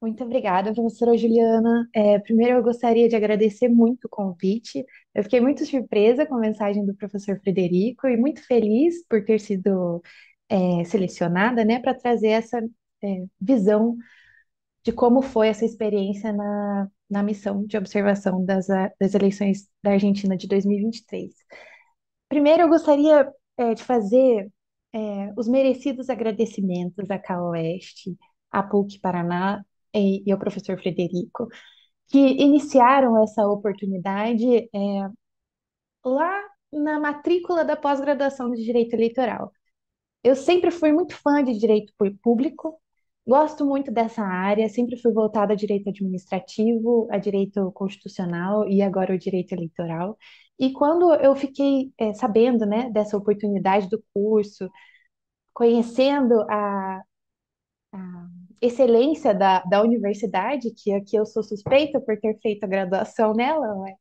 Muito obrigada, professora Juliana. É, primeiro, eu gostaria de agradecer muito o convite. Eu fiquei muito surpresa com a mensagem do professor Frederico e muito feliz por ter sido é, selecionada né, para trazer essa é, visão de como foi essa experiência na, na missão de observação das, das eleições da Argentina de 2023. Primeiro, eu gostaria é, de fazer é, os merecidos agradecimentos à CAOeste, à PUC Paraná e, e o professor Frederico, que iniciaram essa oportunidade é, lá na matrícula da pós-graduação de Direito Eleitoral. Eu sempre fui muito fã de direito público, gosto muito dessa área, sempre fui voltada a direito administrativo, a direito constitucional e agora o direito eleitoral. E quando eu fiquei é, sabendo né, dessa oportunidade do curso, conhecendo a, a excelência da, da universidade, que aqui é eu sou suspeita por ter feito a graduação nela, mas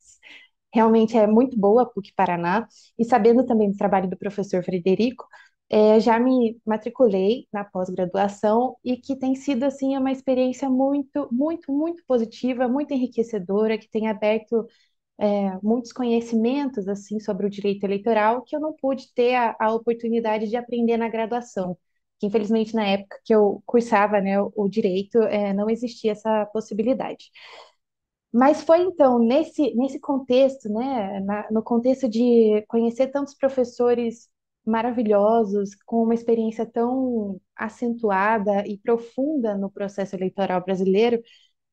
realmente é muito boa a PUC Paraná, e sabendo também do trabalho do professor Frederico, é, já me matriculei na pós-graduação e que tem sido assim uma experiência muito, muito, muito positiva, muito enriquecedora, que tem aberto é, muitos conhecimentos assim sobre o direito eleitoral que eu não pude ter a, a oportunidade de aprender na graduação que infelizmente na época que eu cursava né, o direito é, não existia essa possibilidade. Mas foi então nesse, nesse contexto, né, na, no contexto de conhecer tantos professores maravilhosos, com uma experiência tão acentuada e profunda no processo eleitoral brasileiro,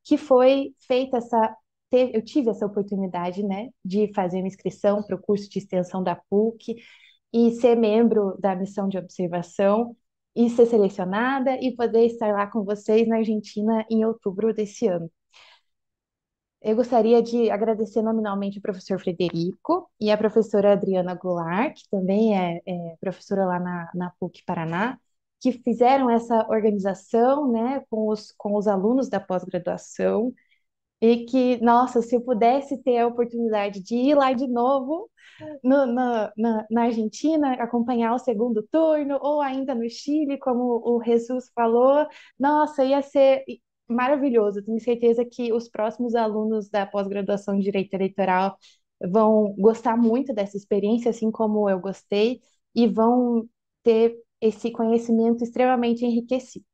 que foi feita essa. Teve, eu tive essa oportunidade né, de fazer uma inscrição para o curso de extensão da PUC e ser membro da missão de observação e ser selecionada e poder estar lá com vocês na Argentina em outubro desse ano. Eu gostaria de agradecer nominalmente o professor Frederico e a professora Adriana Goulart, que também é, é professora lá na, na PUC Paraná, que fizeram essa organização né, com, os, com os alunos da pós-graduação, e que, nossa, se eu pudesse ter a oportunidade de ir lá de novo no, no, na, na Argentina, acompanhar o segundo turno, ou ainda no Chile, como o Jesus falou, nossa, ia ser maravilhoso. Tenho certeza que os próximos alunos da pós-graduação em Direito Eleitoral vão gostar muito dessa experiência, assim como eu gostei, e vão ter esse conhecimento extremamente enriquecido.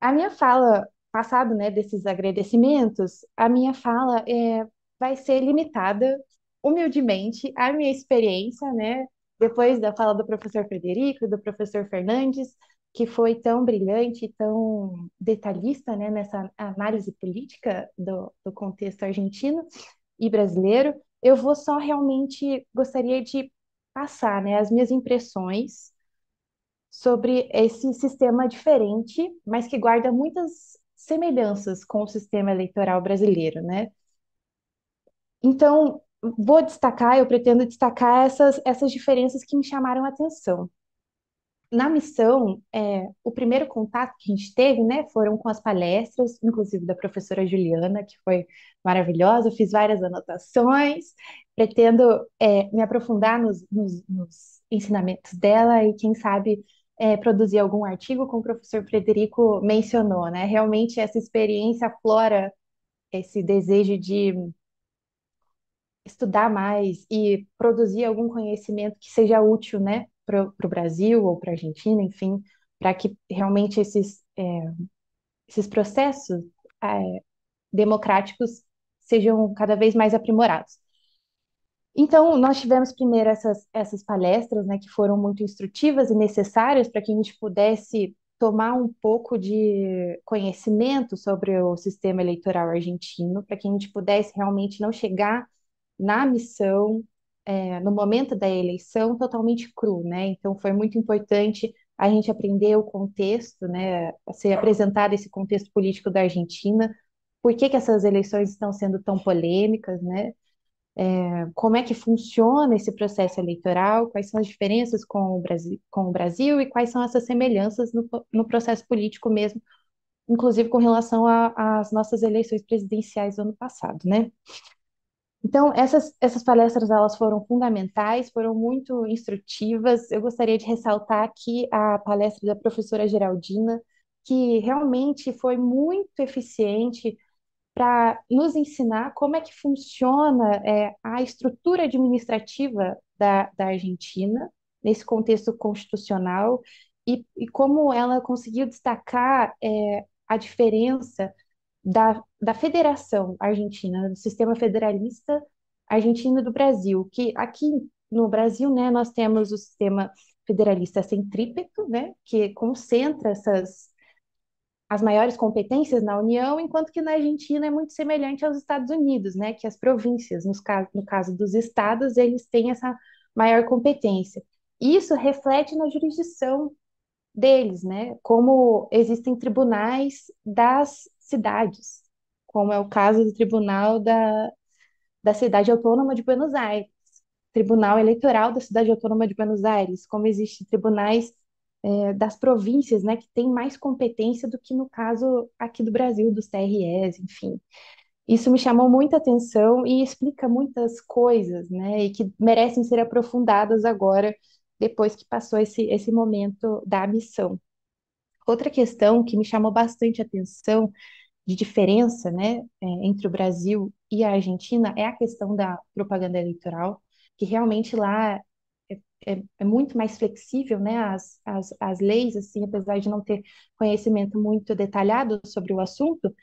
A minha fala passado, né, desses agradecimentos, a minha fala é, vai ser limitada, humildemente, à minha experiência, né, depois da fala do professor Frederico, do professor Fernandes, que foi tão brilhante, tão detalhista né, nessa análise política do, do, contexto argentino e brasileiro, eu vou só realmente gostaria de passar né, as minhas impressões sobre esse sistema diferente, mas que guarda muitas semelhanças com o sistema eleitoral brasileiro, né? Então, vou destacar, eu pretendo destacar essas, essas diferenças que me chamaram a atenção. Na missão, é, o primeiro contato que a gente teve, né, foram com as palestras, inclusive da professora Juliana, que foi maravilhosa, fiz várias anotações, pretendo é, me aprofundar nos, nos, nos ensinamentos dela e, quem sabe, é, produzir algum artigo, como o professor Frederico mencionou, né? Realmente essa experiência aflora esse desejo de estudar mais e produzir algum conhecimento que seja útil, né, para o Brasil ou para a Argentina, enfim, para que realmente esses, é, esses processos é, democráticos sejam cada vez mais aprimorados. Então, nós tivemos primeiro essas, essas palestras, né, que foram muito instrutivas e necessárias para que a gente pudesse tomar um pouco de conhecimento sobre o sistema eleitoral argentino, para que a gente pudesse realmente não chegar na missão, é, no momento da eleição, totalmente cru, né? Então, foi muito importante a gente aprender o contexto, né, ser apresentado esse contexto político da Argentina, por que, que essas eleições estão sendo tão polêmicas, né? é, como é que funciona esse processo eleitoral, quais são as diferenças com o Brasil, com o Brasil e quais são essas semelhanças no, no processo político mesmo, inclusive com relação às nossas eleições presidenciais do ano passado, né? Então, essas, essas palestras elas foram fundamentais, foram muito instrutivas. Eu gostaria de ressaltar aqui a palestra da professora Geraldina, que realmente foi muito eficiente, para nos ensinar como é que funciona é, a estrutura administrativa da, da Argentina, nesse contexto constitucional, e, e como ela conseguiu destacar é, a diferença da, da federação argentina, do sistema federalista argentino do Brasil, que aqui no Brasil, né, nós temos o sistema federalista centrípeto, né, que concentra essas as maiores competências na União, enquanto que na Argentina é muito semelhante aos Estados Unidos, né, que as províncias, no caso, no caso dos estados, eles têm essa maior competência. Isso reflete na jurisdição deles, né, como existem tribunais das cidades, como é o caso do Tribunal da, da Cidade Autônoma de Buenos Aires, Tribunal Eleitoral da Cidade Autônoma de Buenos Aires, como existem tribunais é, das províncias, né, que tem mais competência do que no caso aqui do Brasil, dos TREs, enfim. Isso me chamou muita atenção e explica muitas coisas, né, e que merecem ser aprofundadas agora, depois que passou esse, esse momento da missão. Outra questão que me chamou bastante atenção de diferença, né, é, entre o Brasil e a Argentina é a questão da propaganda eleitoral, que realmente lá é, é, muito mais flexível, né, as, as, as leis, assim, apesar de não ter conhecimento muito detalhado sobre o assunto,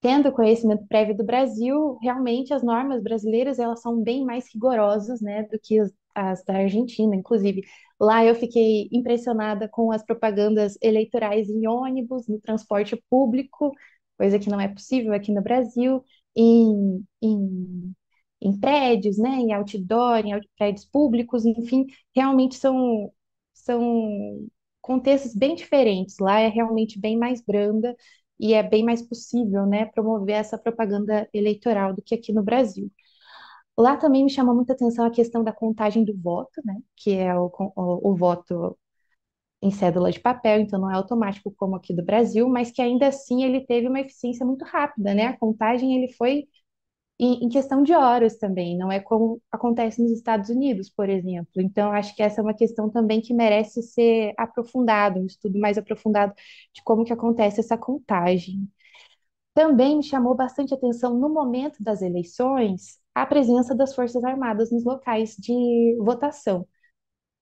tendo conhecimento prévio do Brasil, realmente as normas brasileiras, elas são bem mais rigorosas, né, do que as, as da Argentina, inclusive. Lá eu fiquei impressionada com as propagandas eleitorais em ônibus, no transporte público, coisa que não é possível aqui no Brasil, em, em em prédios, né, em outdoor, em prédios públicos, enfim, realmente são, são contextos bem diferentes. Lá é realmente bem mais branda e é bem mais possível, né, promover essa propaganda eleitoral do que aqui no Brasil. Lá também me chama muita atenção a questão da contagem do voto, né, que é o, o, o voto em cédula de papel, então não é automático como aqui do Brasil, mas que ainda assim ele teve uma eficiência muito rápida, né? A contagem ele foi em questão de horas também, não é como acontece nos Estados Unidos, por exemplo. Então, acho que essa é uma questão também que merece ser aprofundada, um estudo mais aprofundado de como que acontece essa contagem. Também me chamou bastante atenção no momento das eleições a presença das Forças Armadas nos locais de votação,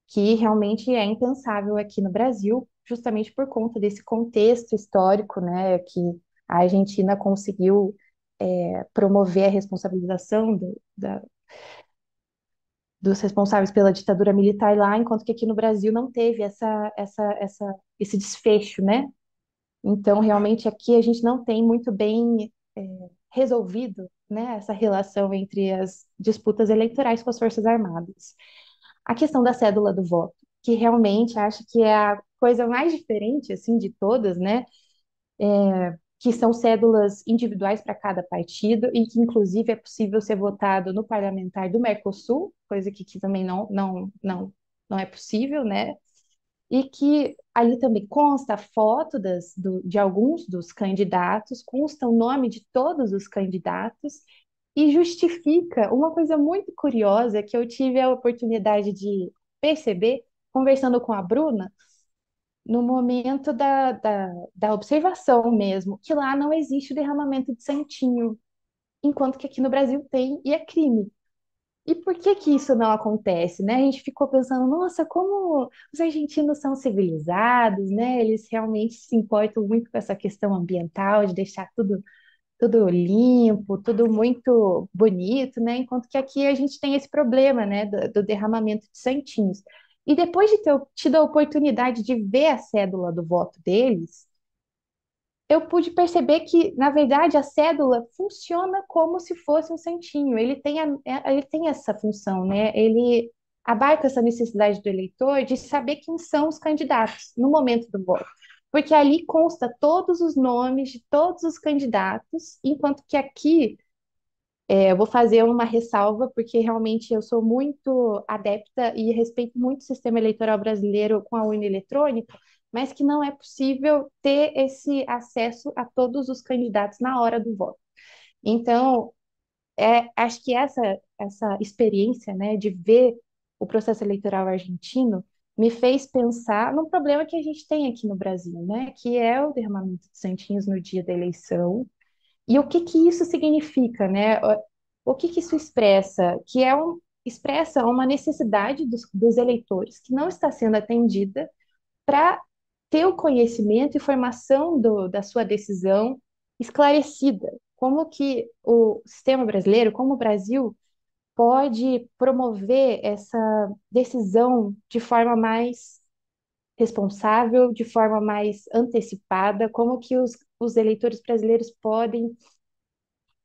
que realmente é impensável aqui no Brasil, justamente por conta desse contexto histórico, né, que a Argentina conseguiu é, promover a responsabilização do, da, dos responsáveis pela ditadura militar lá, enquanto que aqui no Brasil não teve essa, essa, essa, esse desfecho, né? Então, realmente, aqui a gente não tem muito bem é, resolvido né, essa relação entre as disputas eleitorais com as Forças Armadas. A questão da cédula do voto, que realmente acho que é a coisa mais diferente, assim, de todas, né? É, que são cédulas individuais para cada partido e que, inclusive, é possível ser votado no parlamentar do Mercosul, coisa que, que também não, não, não, não é possível, né? E que ali também consta a foto das, do, de alguns dos candidatos, consta o nome de todos os candidatos e justifica uma coisa muito curiosa que eu tive a oportunidade de perceber conversando com a Bruna, no momento da, da, da observação mesmo, que lá não existe derramamento de santinho, enquanto que aqui no Brasil tem e é crime. E por que que isso não acontece, né? A gente ficou pensando, nossa, como os argentinos são civilizados, né? Eles realmente se importam muito com essa questão ambiental, de deixar tudo tudo limpo, tudo muito bonito, né? Enquanto que aqui a gente tem esse problema, né, do, do derramamento de santinhos. E depois de ter tido a oportunidade de ver a cédula do voto deles, eu pude perceber que, na verdade, a cédula funciona como se fosse um santinho. Ele tem, a, é, ele tem essa função, né? Ele abarca essa necessidade do eleitor de saber quem são os candidatos no momento do voto. Porque ali consta todos os nomes de todos os candidatos, enquanto que aqui é, eu vou fazer uma ressalva, porque realmente eu sou muito adepta e respeito muito o sistema eleitoral brasileiro com a urna eletrônica, mas que não é possível ter esse acesso a todos os candidatos na hora do voto. Então, é, acho que essa, essa experiência né, de ver o processo eleitoral argentino me fez pensar num problema que a gente tem aqui no Brasil, né, que é o derramamento de santinhos no dia da eleição, e o que que isso significa, né? O que que isso expressa? Que é um, expressa uma necessidade dos, dos eleitores que não está sendo atendida para ter o conhecimento e formação do, da sua decisão esclarecida. Como que o sistema brasileiro, como o Brasil, pode promover essa decisão de forma mais responsável, de forma mais antecipada, como que os os eleitores brasileiros podem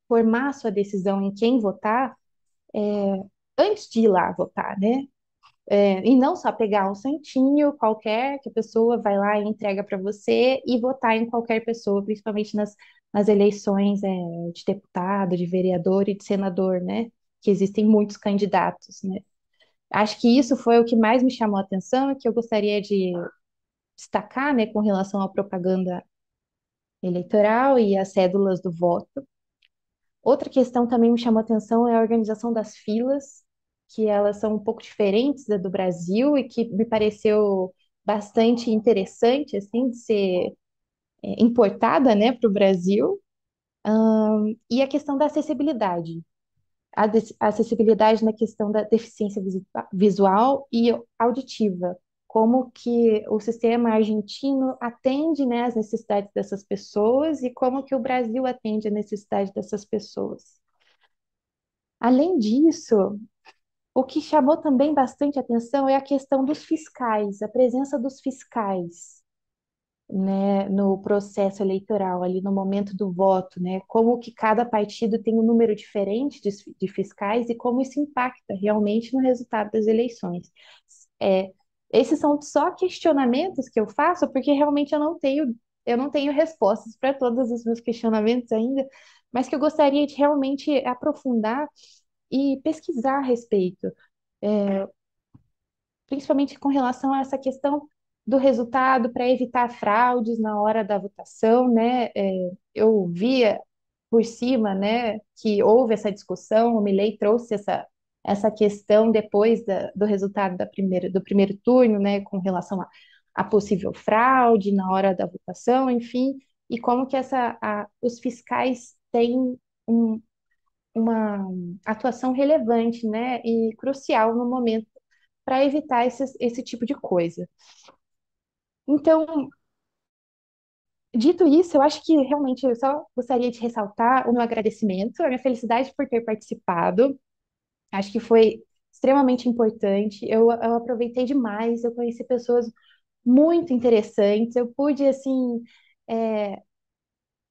formar sua decisão em quem votar é, antes de ir lá votar, né? É, e não só pegar um santinho qualquer que a pessoa vai lá e entrega para você e votar em qualquer pessoa, principalmente nas, nas eleições é, de deputado, de vereador e de senador, né? Que existem muitos candidatos, né? Acho que isso foi o que mais me chamou a atenção e que eu gostaria de destacar, né, com relação à propaganda eleitoral e as cédulas do voto. Outra questão também me chamou atenção é a organização das filas, que elas são um pouco diferentes da do Brasil e que me pareceu bastante interessante assim de ser é, importada, né, para o Brasil. Um, e a questão da acessibilidade, a acessibilidade na questão da deficiência visual e auditiva como que o sistema argentino atende né, as necessidades dessas pessoas e como que o Brasil atende a necessidade dessas pessoas. Além disso, o que chamou também bastante atenção é a questão dos fiscais, a presença dos fiscais né, no processo eleitoral, ali no momento do voto, né, como que cada partido tem um número diferente de, de fiscais e como isso impacta realmente no resultado das eleições. É, esses são só questionamentos que eu faço, porque realmente eu não tenho, eu não tenho respostas para todos os meus questionamentos ainda, mas que eu gostaria de realmente aprofundar e pesquisar a respeito. É, principalmente com relação a essa questão do resultado para evitar fraudes na hora da votação, né? É, eu via por cima, né, que houve essa discussão, o Milei trouxe essa essa questão depois da, do resultado da primeira, do primeiro turno, né, com relação a, a possível fraude na hora da votação, enfim, e como que essa, a, os fiscais têm um, uma atuação relevante, né, e crucial no momento para evitar esse, esse tipo de coisa. Então, dito isso, eu acho que realmente eu só gostaria de ressaltar o meu agradecimento, a minha felicidade por ter participado Acho que foi extremamente importante. Eu, eu aproveitei demais, eu conheci pessoas muito interessantes, eu pude, assim, é,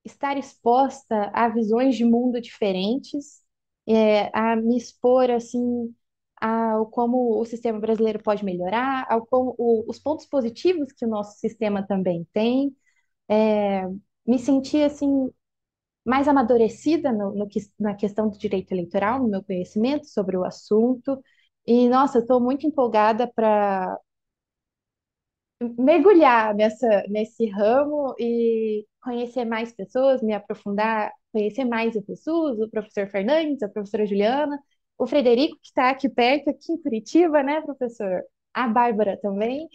estar exposta a visões de mundo diferentes, é, a me expor, assim, ao como o sistema brasileiro pode melhorar, ao como o, os pontos positivos que o nosso sistema também tem. É, me senti assim mais amadurecida no, no que, na questão do direito eleitoral, no meu conhecimento sobre o assunto. E, nossa, estou muito empolgada para mergulhar nessa, nesse ramo e conhecer mais pessoas, me aprofundar, conhecer mais o Jesus, o professor Fernandes, a professora Juliana, o Frederico, que está aqui perto, aqui em Curitiba, né, professor? A Bárbara também.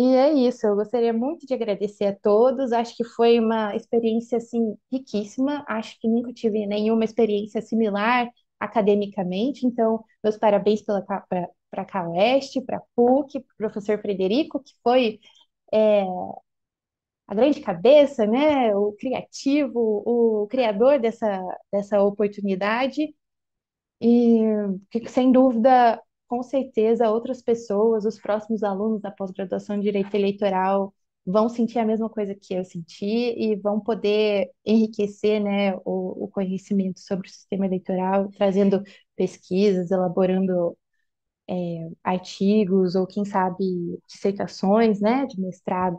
E é isso, eu gostaria muito de agradecer a todos. Acho que foi uma experiência assim riquíssima. Acho que nunca tive nenhuma experiência similar academicamente. Então, meus parabéns pela para a Caleste, para a PUC, para o professor Frederico, que foi é, a grande cabeça, né, o criativo, o criador dessa, dessa oportunidade, e que sem dúvida com certeza outras pessoas, os próximos alunos da pós-graduação em Direito Eleitoral vão sentir a mesma coisa que eu senti e vão poder enriquecer né, o, o conhecimento sobre o sistema eleitoral, trazendo pesquisas, elaborando é, artigos ou, quem sabe, dissertações né, de mestrado.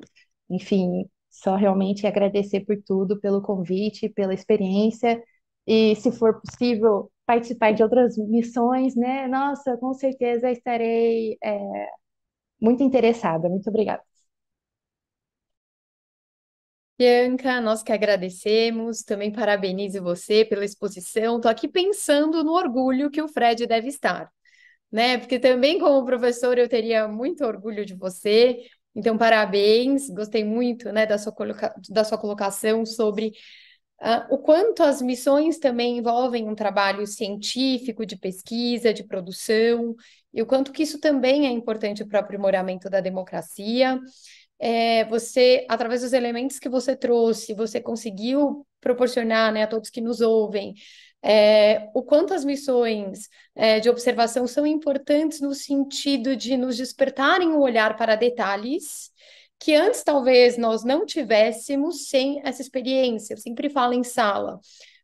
Enfim, só realmente agradecer por tudo, pelo convite, pela experiência. E, se for possível, participar de outras missões, né? Nossa, com certeza estarei é, muito interessada. Muito obrigada. Bianca, nós que agradecemos, também parabenizo você pela exposição. Estou aqui pensando no orgulho que o Fred deve estar, né? Porque também, como professor, eu teria muito orgulho de você. Então, parabéns, gostei muito né, da, sua coloca... da sua colocação sobre Uh, o quanto as missões também envolvem um trabalho científico, de pesquisa, de produção, e o quanto que isso também é importante para o aprimoramento da democracia. É, você, através dos elementos que você trouxe, você conseguiu proporcionar né, a todos que nos ouvem é, o quanto as missões é, de observação são importantes no sentido de nos despertarem o um olhar para detalhes que antes talvez nós não tivéssemos sem essa experiência. Eu sempre falo em sala.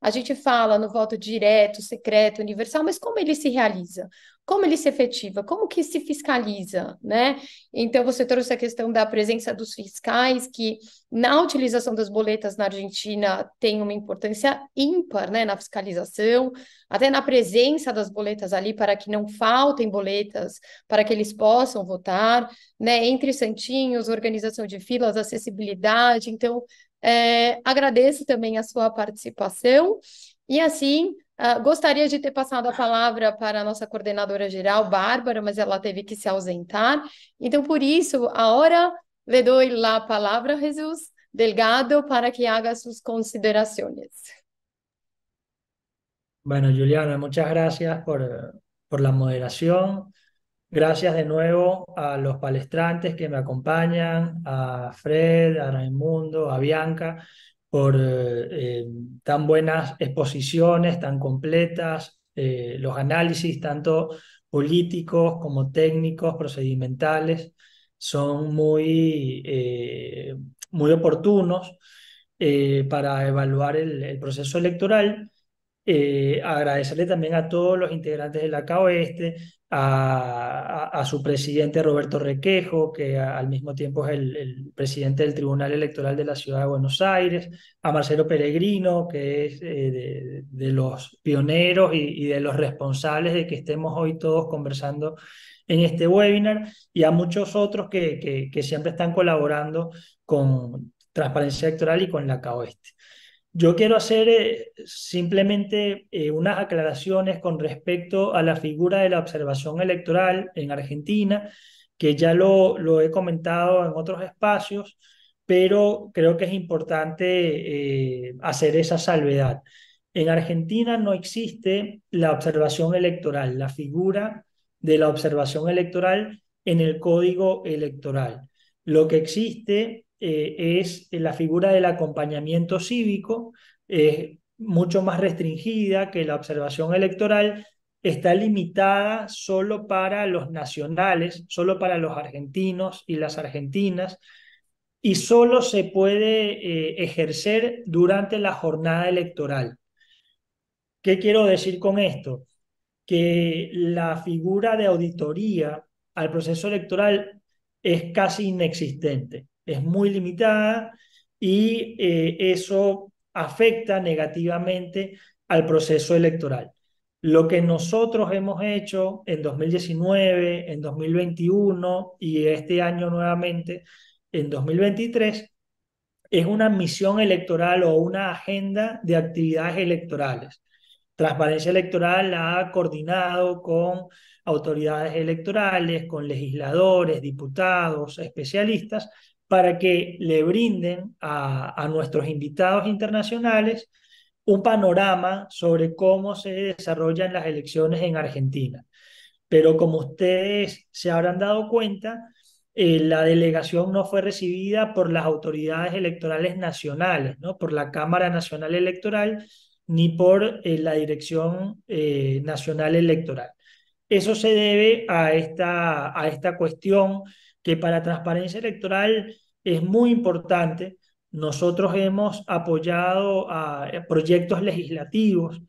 A gente fala no voto direto, secreto, universal, mas como ele se realiza? Como ele se efetiva? Como que se fiscaliza, né? Então você trouxe a questão da presença dos fiscais que na utilização das boletas na Argentina tem uma importância ímpar, né, na fiscalização, até na presença das boletas ali para que não faltem boletas, para que eles possam votar, né, entre santinhos, organização de filas, acessibilidade. Então é, agradeço também a sua participação e assim. Uh, gostaria de ter passado a palavra para a nossa coordenadora geral, Bárbara, mas ela teve que se ausentar. Então, por isso, agora le doy la palavra, Jesus Delgado, para que haga suas considerações. Bueno, Juliana, muchas gracias por, por la moderación. Gracias de nuevo a los palestrantes que me acompañan, a Fred, a Raimundo, a Bianca, por eh, eh, tan buenas exposiciones, tan completas, eh, los análisis tanto políticos como técnicos, procedimentales, son muy, muy oportunos para evaluar el proceso electoral eh, agradecerle también a todos los integrantes de la Caoeste, a, su presidente Roberto Requejo, que al mismo tiempo es el, presidente del Tribunal Electoral de la Ciudad de Buenos Aires, a Marcelo Peregrino, que es eh, de, los pioneros y, de los responsables de que estemos hoy todos conversando en este webinar, y a muchos otros que, siempre están colaborando con Transparencia Electoral y con la CAOESTE. Yo quiero hacer eh, simplemente eh, unas aclaraciones con respecto a la figura de la observación electoral en Argentina, que ya lo, he comentado en otros espacios, pero creo que es importante eh, hacer esa salvedad. En Argentina no existe la observación electoral, la figura de la observación electoral en el código electoral. Lo que existe eh, es la figura del acompañamiento cívico, es mucho más restringida que la observación electoral, está limitada solo para los nacionales, solo para los argentinos y las argentinas, y solo se puede eh, ejercer durante la jornada electoral. ¿Qué quiero decir con esto? Que la figura de auditoría al proceso electoral es casi inexistente es muy limitada y eh, eso afecta negativamente al proceso electoral. Lo que nosotros hemos hecho en 2019, en 2021 y este año nuevamente, en 2023, es una misión electoral o una agenda de actividades electorales. Transparencia Electoral la ha coordinado con autoridades electorales, con legisladores, diputados, especialistas, para que le brinden a, nuestros invitados internacionales un panorama sobre cómo se desarrollan las elecciones en Argentina. Pero como ustedes se habrán dado cuenta, eh, la delegación no fue recibida por las autoridades electorales nacionales, ¿no? por la Cámara Nacional Electoral ni por eh, la Dirección eh, Nacional Electoral. Eso se debe a esta, a esta cuestión que para transparencia electoral es muy importante. Nosotros hemos apoyado a eh, proyectos legislativos,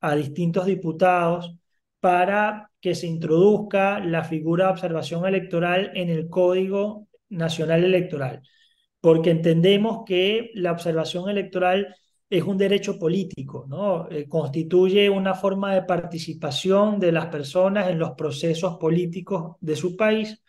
a distintos diputados, para que se introduzca la figura de observación electoral en el Código Nacional Electoral, porque entendemos que la observación electoral es un derecho político, ¿no? Eh, constituye una forma de participación de las personas en los procesos políticos de su país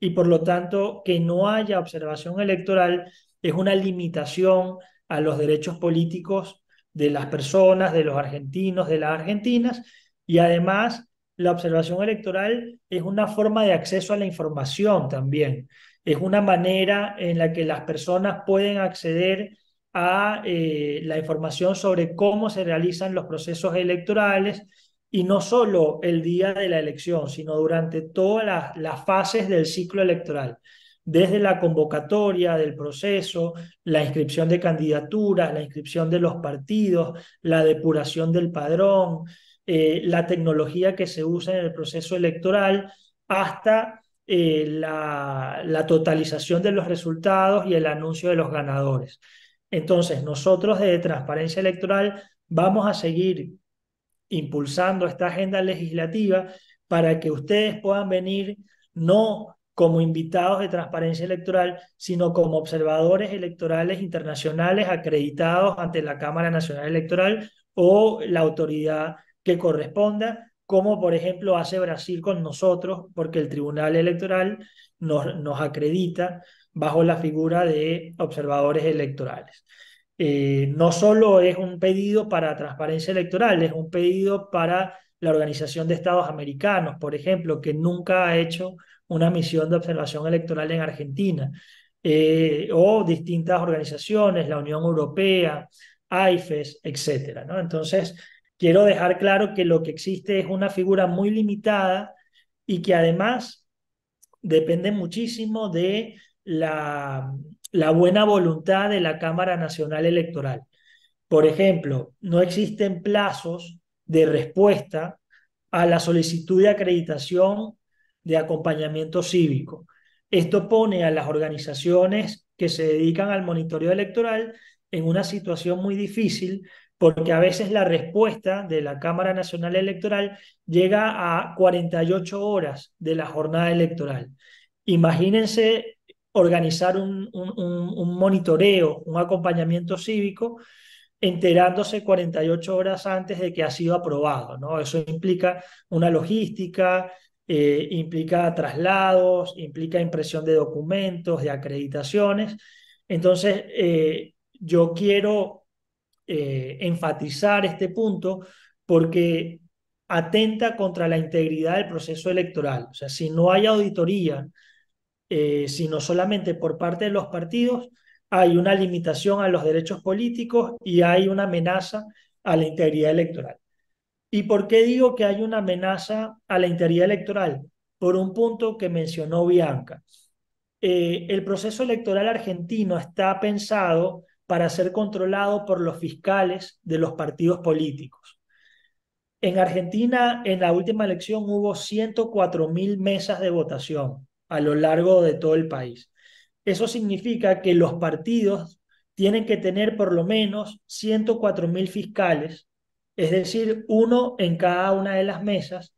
y por lo tanto que no haya observación electoral es una limitación a los derechos políticos de las personas, de los argentinos, de las argentinas, y además la observación electoral es una forma de acceso a la información también, es una manera en la que las personas pueden acceder a eh, la información sobre cómo se realizan los procesos electorales, y no solo el día de la elección, sino durante todas las, fases del ciclo electoral, desde la convocatoria del proceso, la inscripción de candidaturas, la inscripción de los partidos, la depuración del padrón, eh, la tecnología que se usa en el proceso electoral, hasta eh, la, la totalización de los resultados y el anuncio de los ganadores. Entonces, nosotros de Transparencia Electoral vamos a seguir impulsando esta agenda legislativa para que ustedes puedan venir no como invitados de transparencia electoral, sino como observadores electorales internacionales acreditados ante la Cámara Nacional Electoral o la autoridad que corresponda, como por ejemplo hace Brasil con nosotros, porque el Tribunal Electoral nos, nos acredita bajo la figura de observadores electorales. Eh, no solo es un pedido para transparencia electoral, es un pedido para la Organización de Estados Americanos, por ejemplo, que nunca ha hecho una misión de observación electoral en Argentina, eh, o distintas organizaciones, la Unión Europea, AIFES, etc. ¿no? Entonces, quiero dejar claro que lo que existe es una figura muy limitada y que además depende muchísimo de la la buena voluntad de la Cámara Nacional Electoral. Por ejemplo, no existen plazos de respuesta a la solicitud de acreditación de acompañamiento cívico. Esto pone a las organizaciones que se dedican al monitoreo electoral en una situación muy difícil porque a veces la respuesta de la Cámara Nacional Electoral llega a 48 horas de la jornada electoral. Imagínense organizar un, monitoreo, un acompañamiento cívico, enterándose 48 horas antes de que ha sido aprobado. ¿no? Eso implica una logística, eh, implica traslados, implica impresión de documentos, de acreditaciones. Entonces, eh, yo quiero eh, enfatizar este punto porque atenta contra la integridad del proceso electoral. O sea, si no hay auditoría, eh, sino solamente por parte de los partidos, hay una limitación a los derechos políticos y hay una amenaza a la integridad electoral. ¿Y por qué digo que hay una amenaza a la integridad electoral? Por un punto que mencionó Bianca. Eh, el proceso electoral argentino está pensado para ser controlado por los fiscales de los partidos políticos. En Argentina, en la última elección hubo 104 mil mesas de votación a lo largo de todo el país. Eso significa que los partidos tienen que tener por lo menos 104 mil fiscales, es decir, uno en cada una de las mesas,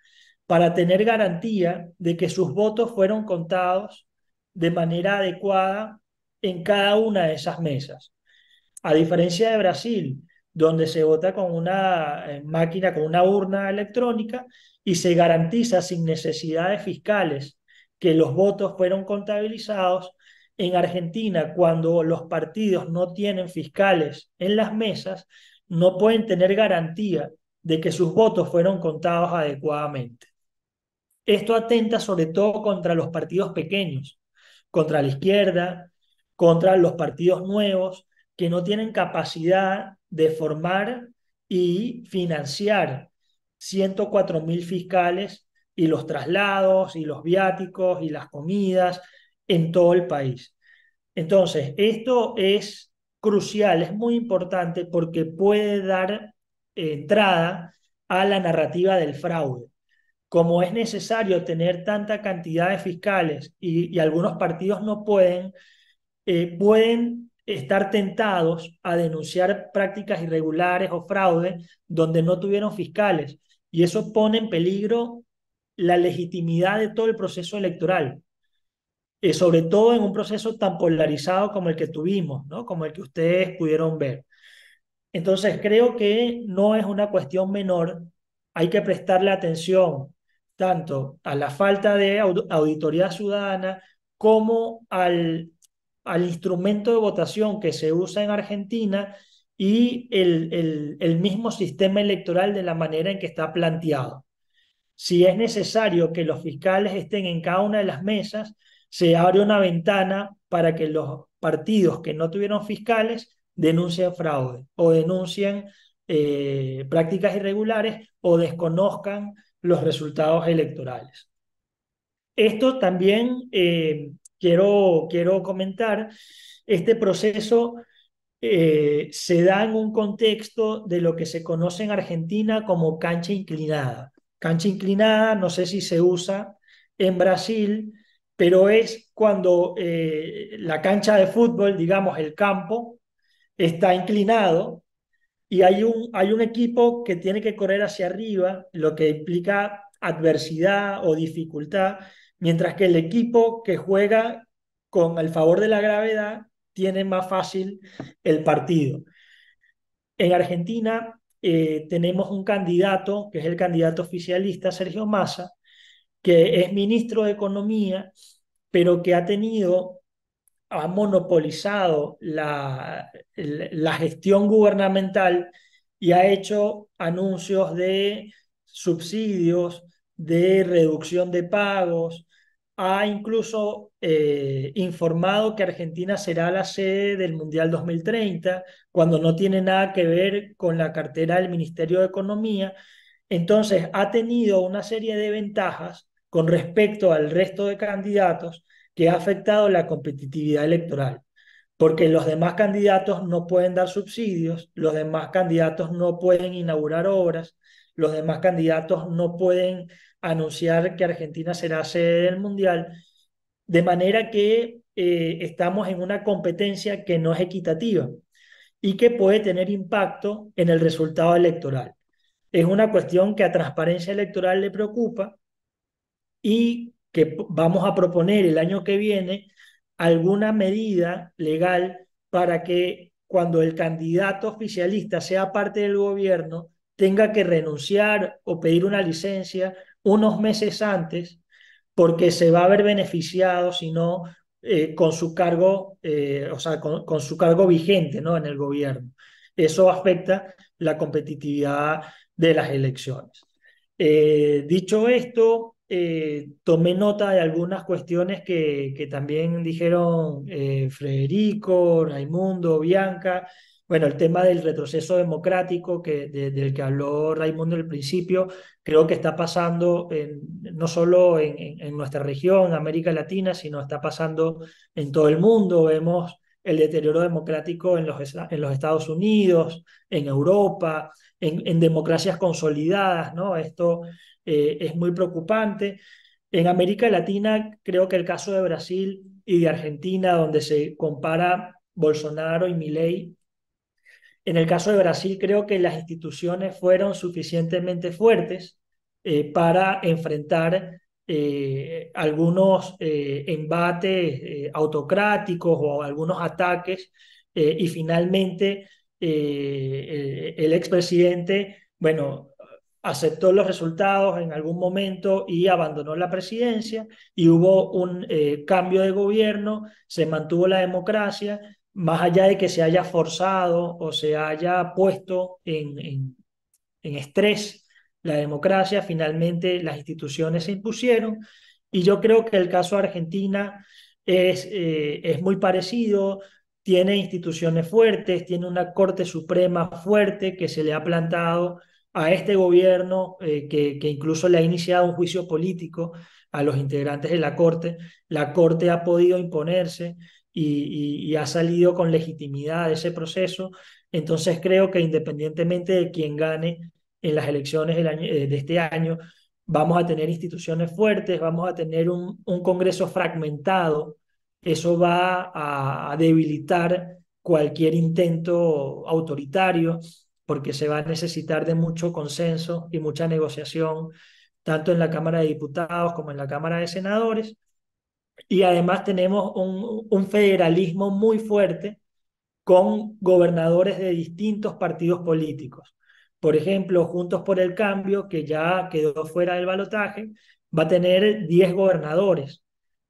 para tener garantía de que sus votos fueron contados de manera adecuada en cada una de esas mesas. A diferencia de Brasil, donde se vota con una eh, máquina, con una urna electrónica y se garantiza sin necesidades fiscales que los votos fueron contabilizados. En Argentina, cuando los partidos no tienen fiscales en las mesas, no pueden tener garantía de que sus votos fueron contados adecuadamente. Esto atenta sobre todo contra los partidos pequeños, contra la izquierda, contra los partidos nuevos, que no tienen capacidad de formar y financiar 104 mil fiscales y los traslados y los viáticos y las comidas en todo el país. Entonces, esto es crucial, es muy importante porque puede dar eh, entrada a la narrativa del fraude. Como es necesario tener tanta cantidad de fiscales y, algunos partidos no pueden, eh, pueden estar tentados a denunciar prácticas irregulares o fraude donde no tuvieron fiscales. Y eso pone en peligro la legitimidad de todo el proceso electoral, eh, sobre todo en un proceso tan polarizado como el que tuvimos, ¿no? como el que ustedes pudieron ver. Entonces, creo que no es una cuestión menor, hay que prestarle atención tanto a la falta de auditoría ciudadana como al, al instrumento de votación que se usa en Argentina y el, el mismo sistema electoral de la manera en que está planteado si es necesario que los fiscales estén en cada una de las mesas, se abre una ventana para que los partidos que no tuvieron fiscales denuncien fraude o denuncien eh, prácticas irregulares o desconozcan los resultados electorales. Esto también eh, quiero, quiero comentar, este proceso eh, se da en un contexto de lo que se conoce en Argentina como cancha inclinada. Cancha inclinada, no sé si se usa en Brasil, pero es cuando eh, la cancha de fútbol, digamos el campo, está inclinado y hay un, hay un equipo que tiene que correr hacia arriba, lo que implica adversidad o dificultad, mientras que el equipo que juega con el favor de la gravedad tiene más fácil el partido. En Argentina eh, tenemos un candidato, que es el candidato oficialista Sergio Massa, que es ministro de Economía, pero que ha tenido, ha monopolizado la gestión gubernamental y ha hecho anuncios de subsidios, de reducción de pagos, ha incluso eh, informado que Argentina será la sede del Mundial 2030, cuando no tiene nada que ver con la cartera del Ministerio de Economía. Entonces, ha tenido una serie de ventajas con respecto al resto de candidatos que ha afectado la competitividad electoral, porque los demás candidatos no pueden dar subsidios, los demás candidatos no pueden inaugurar obras, los demás candidatos no pueden anunciar que Argentina será sede del Mundial, de manera que eh, estamos en una competencia que no es equitativa y que puede tener impacto en el resultado electoral. Es una cuestión que a transparencia electoral le preocupa y que vamos a proponer el año que viene alguna medida legal para que cuando el candidato oficialista sea parte del gobierno, tenga que renunciar o pedir una licencia unos meses antes porque se va a ver beneficiado, si no, eh, con su cargo, eh, o sea, con, su cargo vigente ¿no? en el gobierno. Eso afecta la competitividad de las elecciones. Eh, dicho esto, tomé nota de algunas cuestiones que, que también dijeron Federico, Raimundo, Bianca, bueno, el tema del retroceso democrático que, del que habló Raimundo al principio, creo que está pasando no solo en, nuestra región, América Latina, sino está pasando en todo el mundo. Vemos el deterioro democrático en los, Estados Unidos, en Europa, en, democracias consolidadas, ¿no? Esto eh, es muy preocupante. En América Latina, creo que el caso de Brasil y de Argentina, donde se compara Bolsonaro y Milei en el caso de Brasil, creo que las instituciones fueron suficientemente fuertes eh, para enfrentar eh, algunos eh, embates autocráticos o algunos ataques y finalmente el expresidente, bueno, aceptó los resultados en algún momento y abandonó la presidencia y hubo un cambio de gobierno, se mantuvo la democracia más allá de que se haya forzado o se haya puesto en, en, estrés la democracia, finalmente las instituciones se impusieron y yo creo que el caso Argentina es, eh, es muy parecido, tiene instituciones fuertes, tiene una Corte Suprema fuerte que se le ha plantado a este gobierno eh, que, que, incluso le ha iniciado un juicio político a los integrantes de la Corte. La Corte ha podido imponerse, y, ha salido con legitimidad ese proceso. Entonces creo que independientemente de quién gane en las elecciones eh, de este año, vamos a tener instituciones fuertes, vamos a tener un, Congreso fragmentado. Eso va a, debilitar cualquier intento autoritario porque se va a necesitar de mucho consenso y mucha negociación, tanto en la Cámara de Diputados como en la Cámara de Senadores. Y además tenemos un, federalismo muy fuerte con gobernadores de distintos partidos políticos. Por ejemplo, Juntos por el Cambio, que ya quedó fuera del balotaje, va a tener 10 gobernadores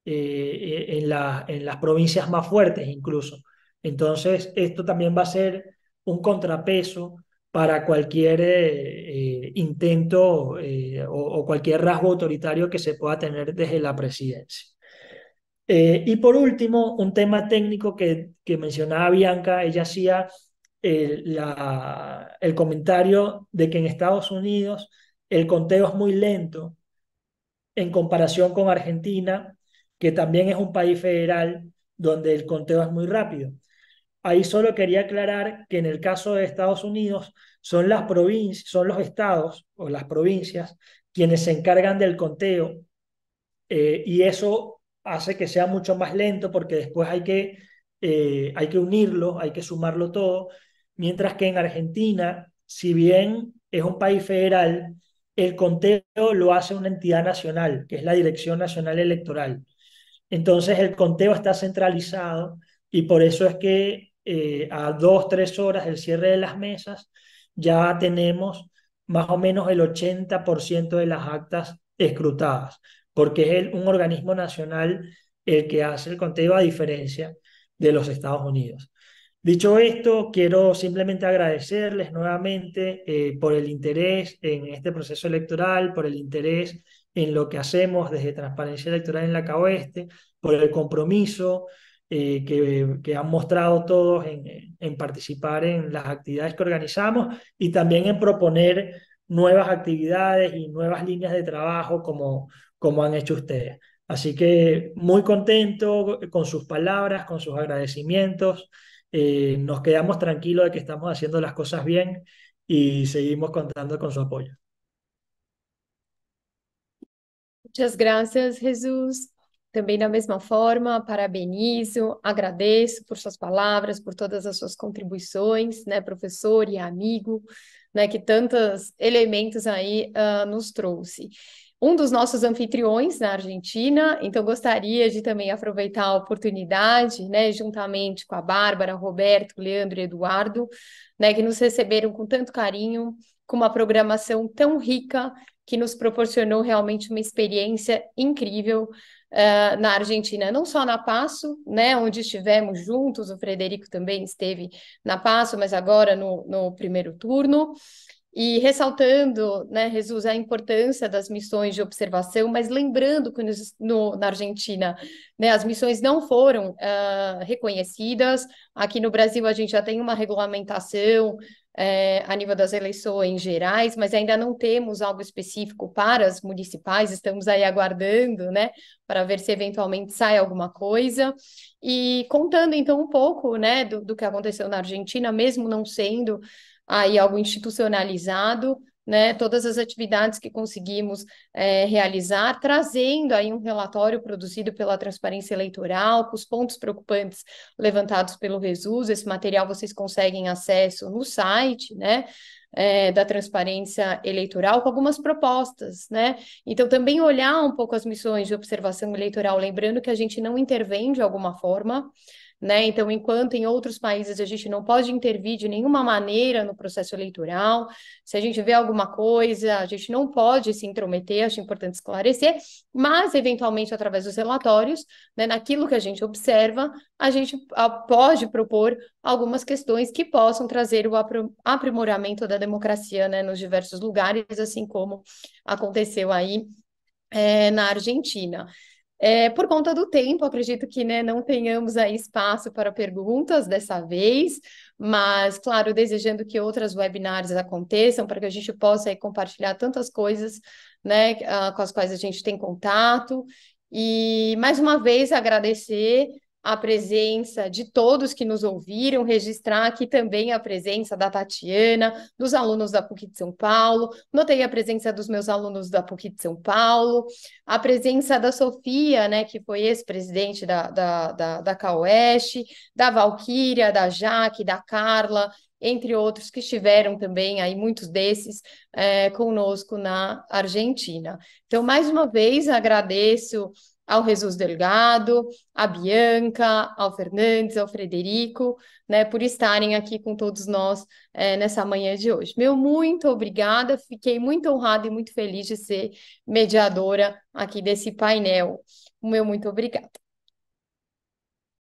eh, en, las provincias más fuertes incluso. Entonces, esto también va a ser un contrapeso para cualquier eh, eh, intento o cualquier rasgo autoritario que se pueda tener desde la presidencia. Eh, y por último, un tema técnico que, mencionaba Bianca, ella hacía eh, el, comentario de que en Estados Unidos el conteo es muy lento en comparación con Argentina, que también es un país federal donde el conteo es muy rápido. Ahí solo quería aclarar que en el caso de Estados Unidos son las provincias, son los estados o las provincias quienes se encargan del conteo eh, y eso hace que sea mucho más lento porque después hay que, eh, hay que unirlo, hay que sumarlo todo. Mientras que en Argentina, si bien es un país federal, el conteo lo hace una entidad nacional, que es la Dirección Nacional Electoral. Entonces el conteo está centralizado y por eso es que eh, a dos, tres horas del cierre de las mesas ya tenemos más o menos el 80% de las actas escrutadas porque es un organismo nacional el que hace el conteo a diferencia de los Estados Unidos. Dicho esto, quiero simplemente agradecerles nuevamente eh, por el interés en este proceso electoral, por el interés en lo que hacemos desde Transparencia Electoral en la Caoeste, por el compromiso eh, que, han mostrado todos en, en participar en las actividades que organizamos y también en proponer nuevas actividades y nuevas líneas de trabajo como, como han hecho ustedes. Así que muy contento con sus palabras, con sus agradecimientos. Eh, nos quedamos tranquilos de que estamos haciendo las cosas bien y seguimos contando con su apoyo. Muchas gracias, Jesús. también de la misma forma, parabenizo, agradezco por sus palabras, por todas sus contribuciones, profesor né, professor amigo, que tantos elementos ahí ah, nos trouxe. um dos nossos anfitriões na Argentina, então gostaria de também aproveitar a oportunidade, né, juntamente com a Bárbara, Roberto, Leandro e Eduardo, né, que nos receberam com tanto carinho, com uma programação tão rica que nos proporcionou realmente uma experiência incrível uh, na Argentina, não só na Passo, né, onde estivemos juntos, o Frederico também esteve na Passo, mas agora no, no primeiro turno, e ressaltando, né, Jesus, a importância das missões de observação, mas lembrando que no, na Argentina né, as missões não foram uh, reconhecidas. Aqui no Brasil a gente já tem uma regulamentação é, a nível das eleições gerais, mas ainda não temos algo específico para as municipais, estamos aí aguardando, né, para ver se eventualmente sai alguma coisa. E contando então um pouco, né, do, do que aconteceu na Argentina, mesmo não sendo aí algo institucionalizado, né, todas as atividades que conseguimos é, realizar, trazendo aí um relatório produzido pela Transparência Eleitoral, com os pontos preocupantes levantados pelo Resus. Esse material vocês conseguem acesso no site, né? É, da transparência eleitoral com algumas propostas, né? Então, também olhar um pouco as missões de observação eleitoral, lembrando que a gente não intervém de alguma forma, né? Então, enquanto em outros países a gente não pode intervir de nenhuma maneira no processo eleitoral, se a gente vê alguma coisa, a gente não pode se intrometer, acho importante esclarecer, mas, eventualmente, através dos relatórios, né, naquilo que a gente observa, a gente ah, pode propor algumas questões que possam trazer o aprimoramento da democracia né, nos diversos lugares, assim como aconteceu aí é, na Argentina. É, por conta do tempo, acredito que né, não tenhamos aí espaço para perguntas dessa vez, mas, claro, desejando que outras webinars aconteçam para que a gente possa aí, compartilhar tantas coisas né, ah, com as quais a gente tem contato. E mais uma vez agradecer a presença de todos que nos ouviram, registrar aqui também a presença da Tatiana, dos alunos da PUC de São Paulo, notei a presença dos meus alunos da PUC de São Paulo, a presença da Sofia, né, que foi ex-presidente da, da, da, da CAOESH, da Valquíria, da Jaque, da Carla, entre outros que estiveram também, aí muitos desses, é, conosco na Argentina. Então, mais uma vez, agradeço ao Jesus Delgado, à Bianca, ao Fernandes, ao Frederico, né, por estarem aqui com todos nós é, nessa manhã de hoje. Meu muito obrigada, fiquei muito honrada e muito feliz de ser mediadora aqui desse painel. Meu muito obrigada.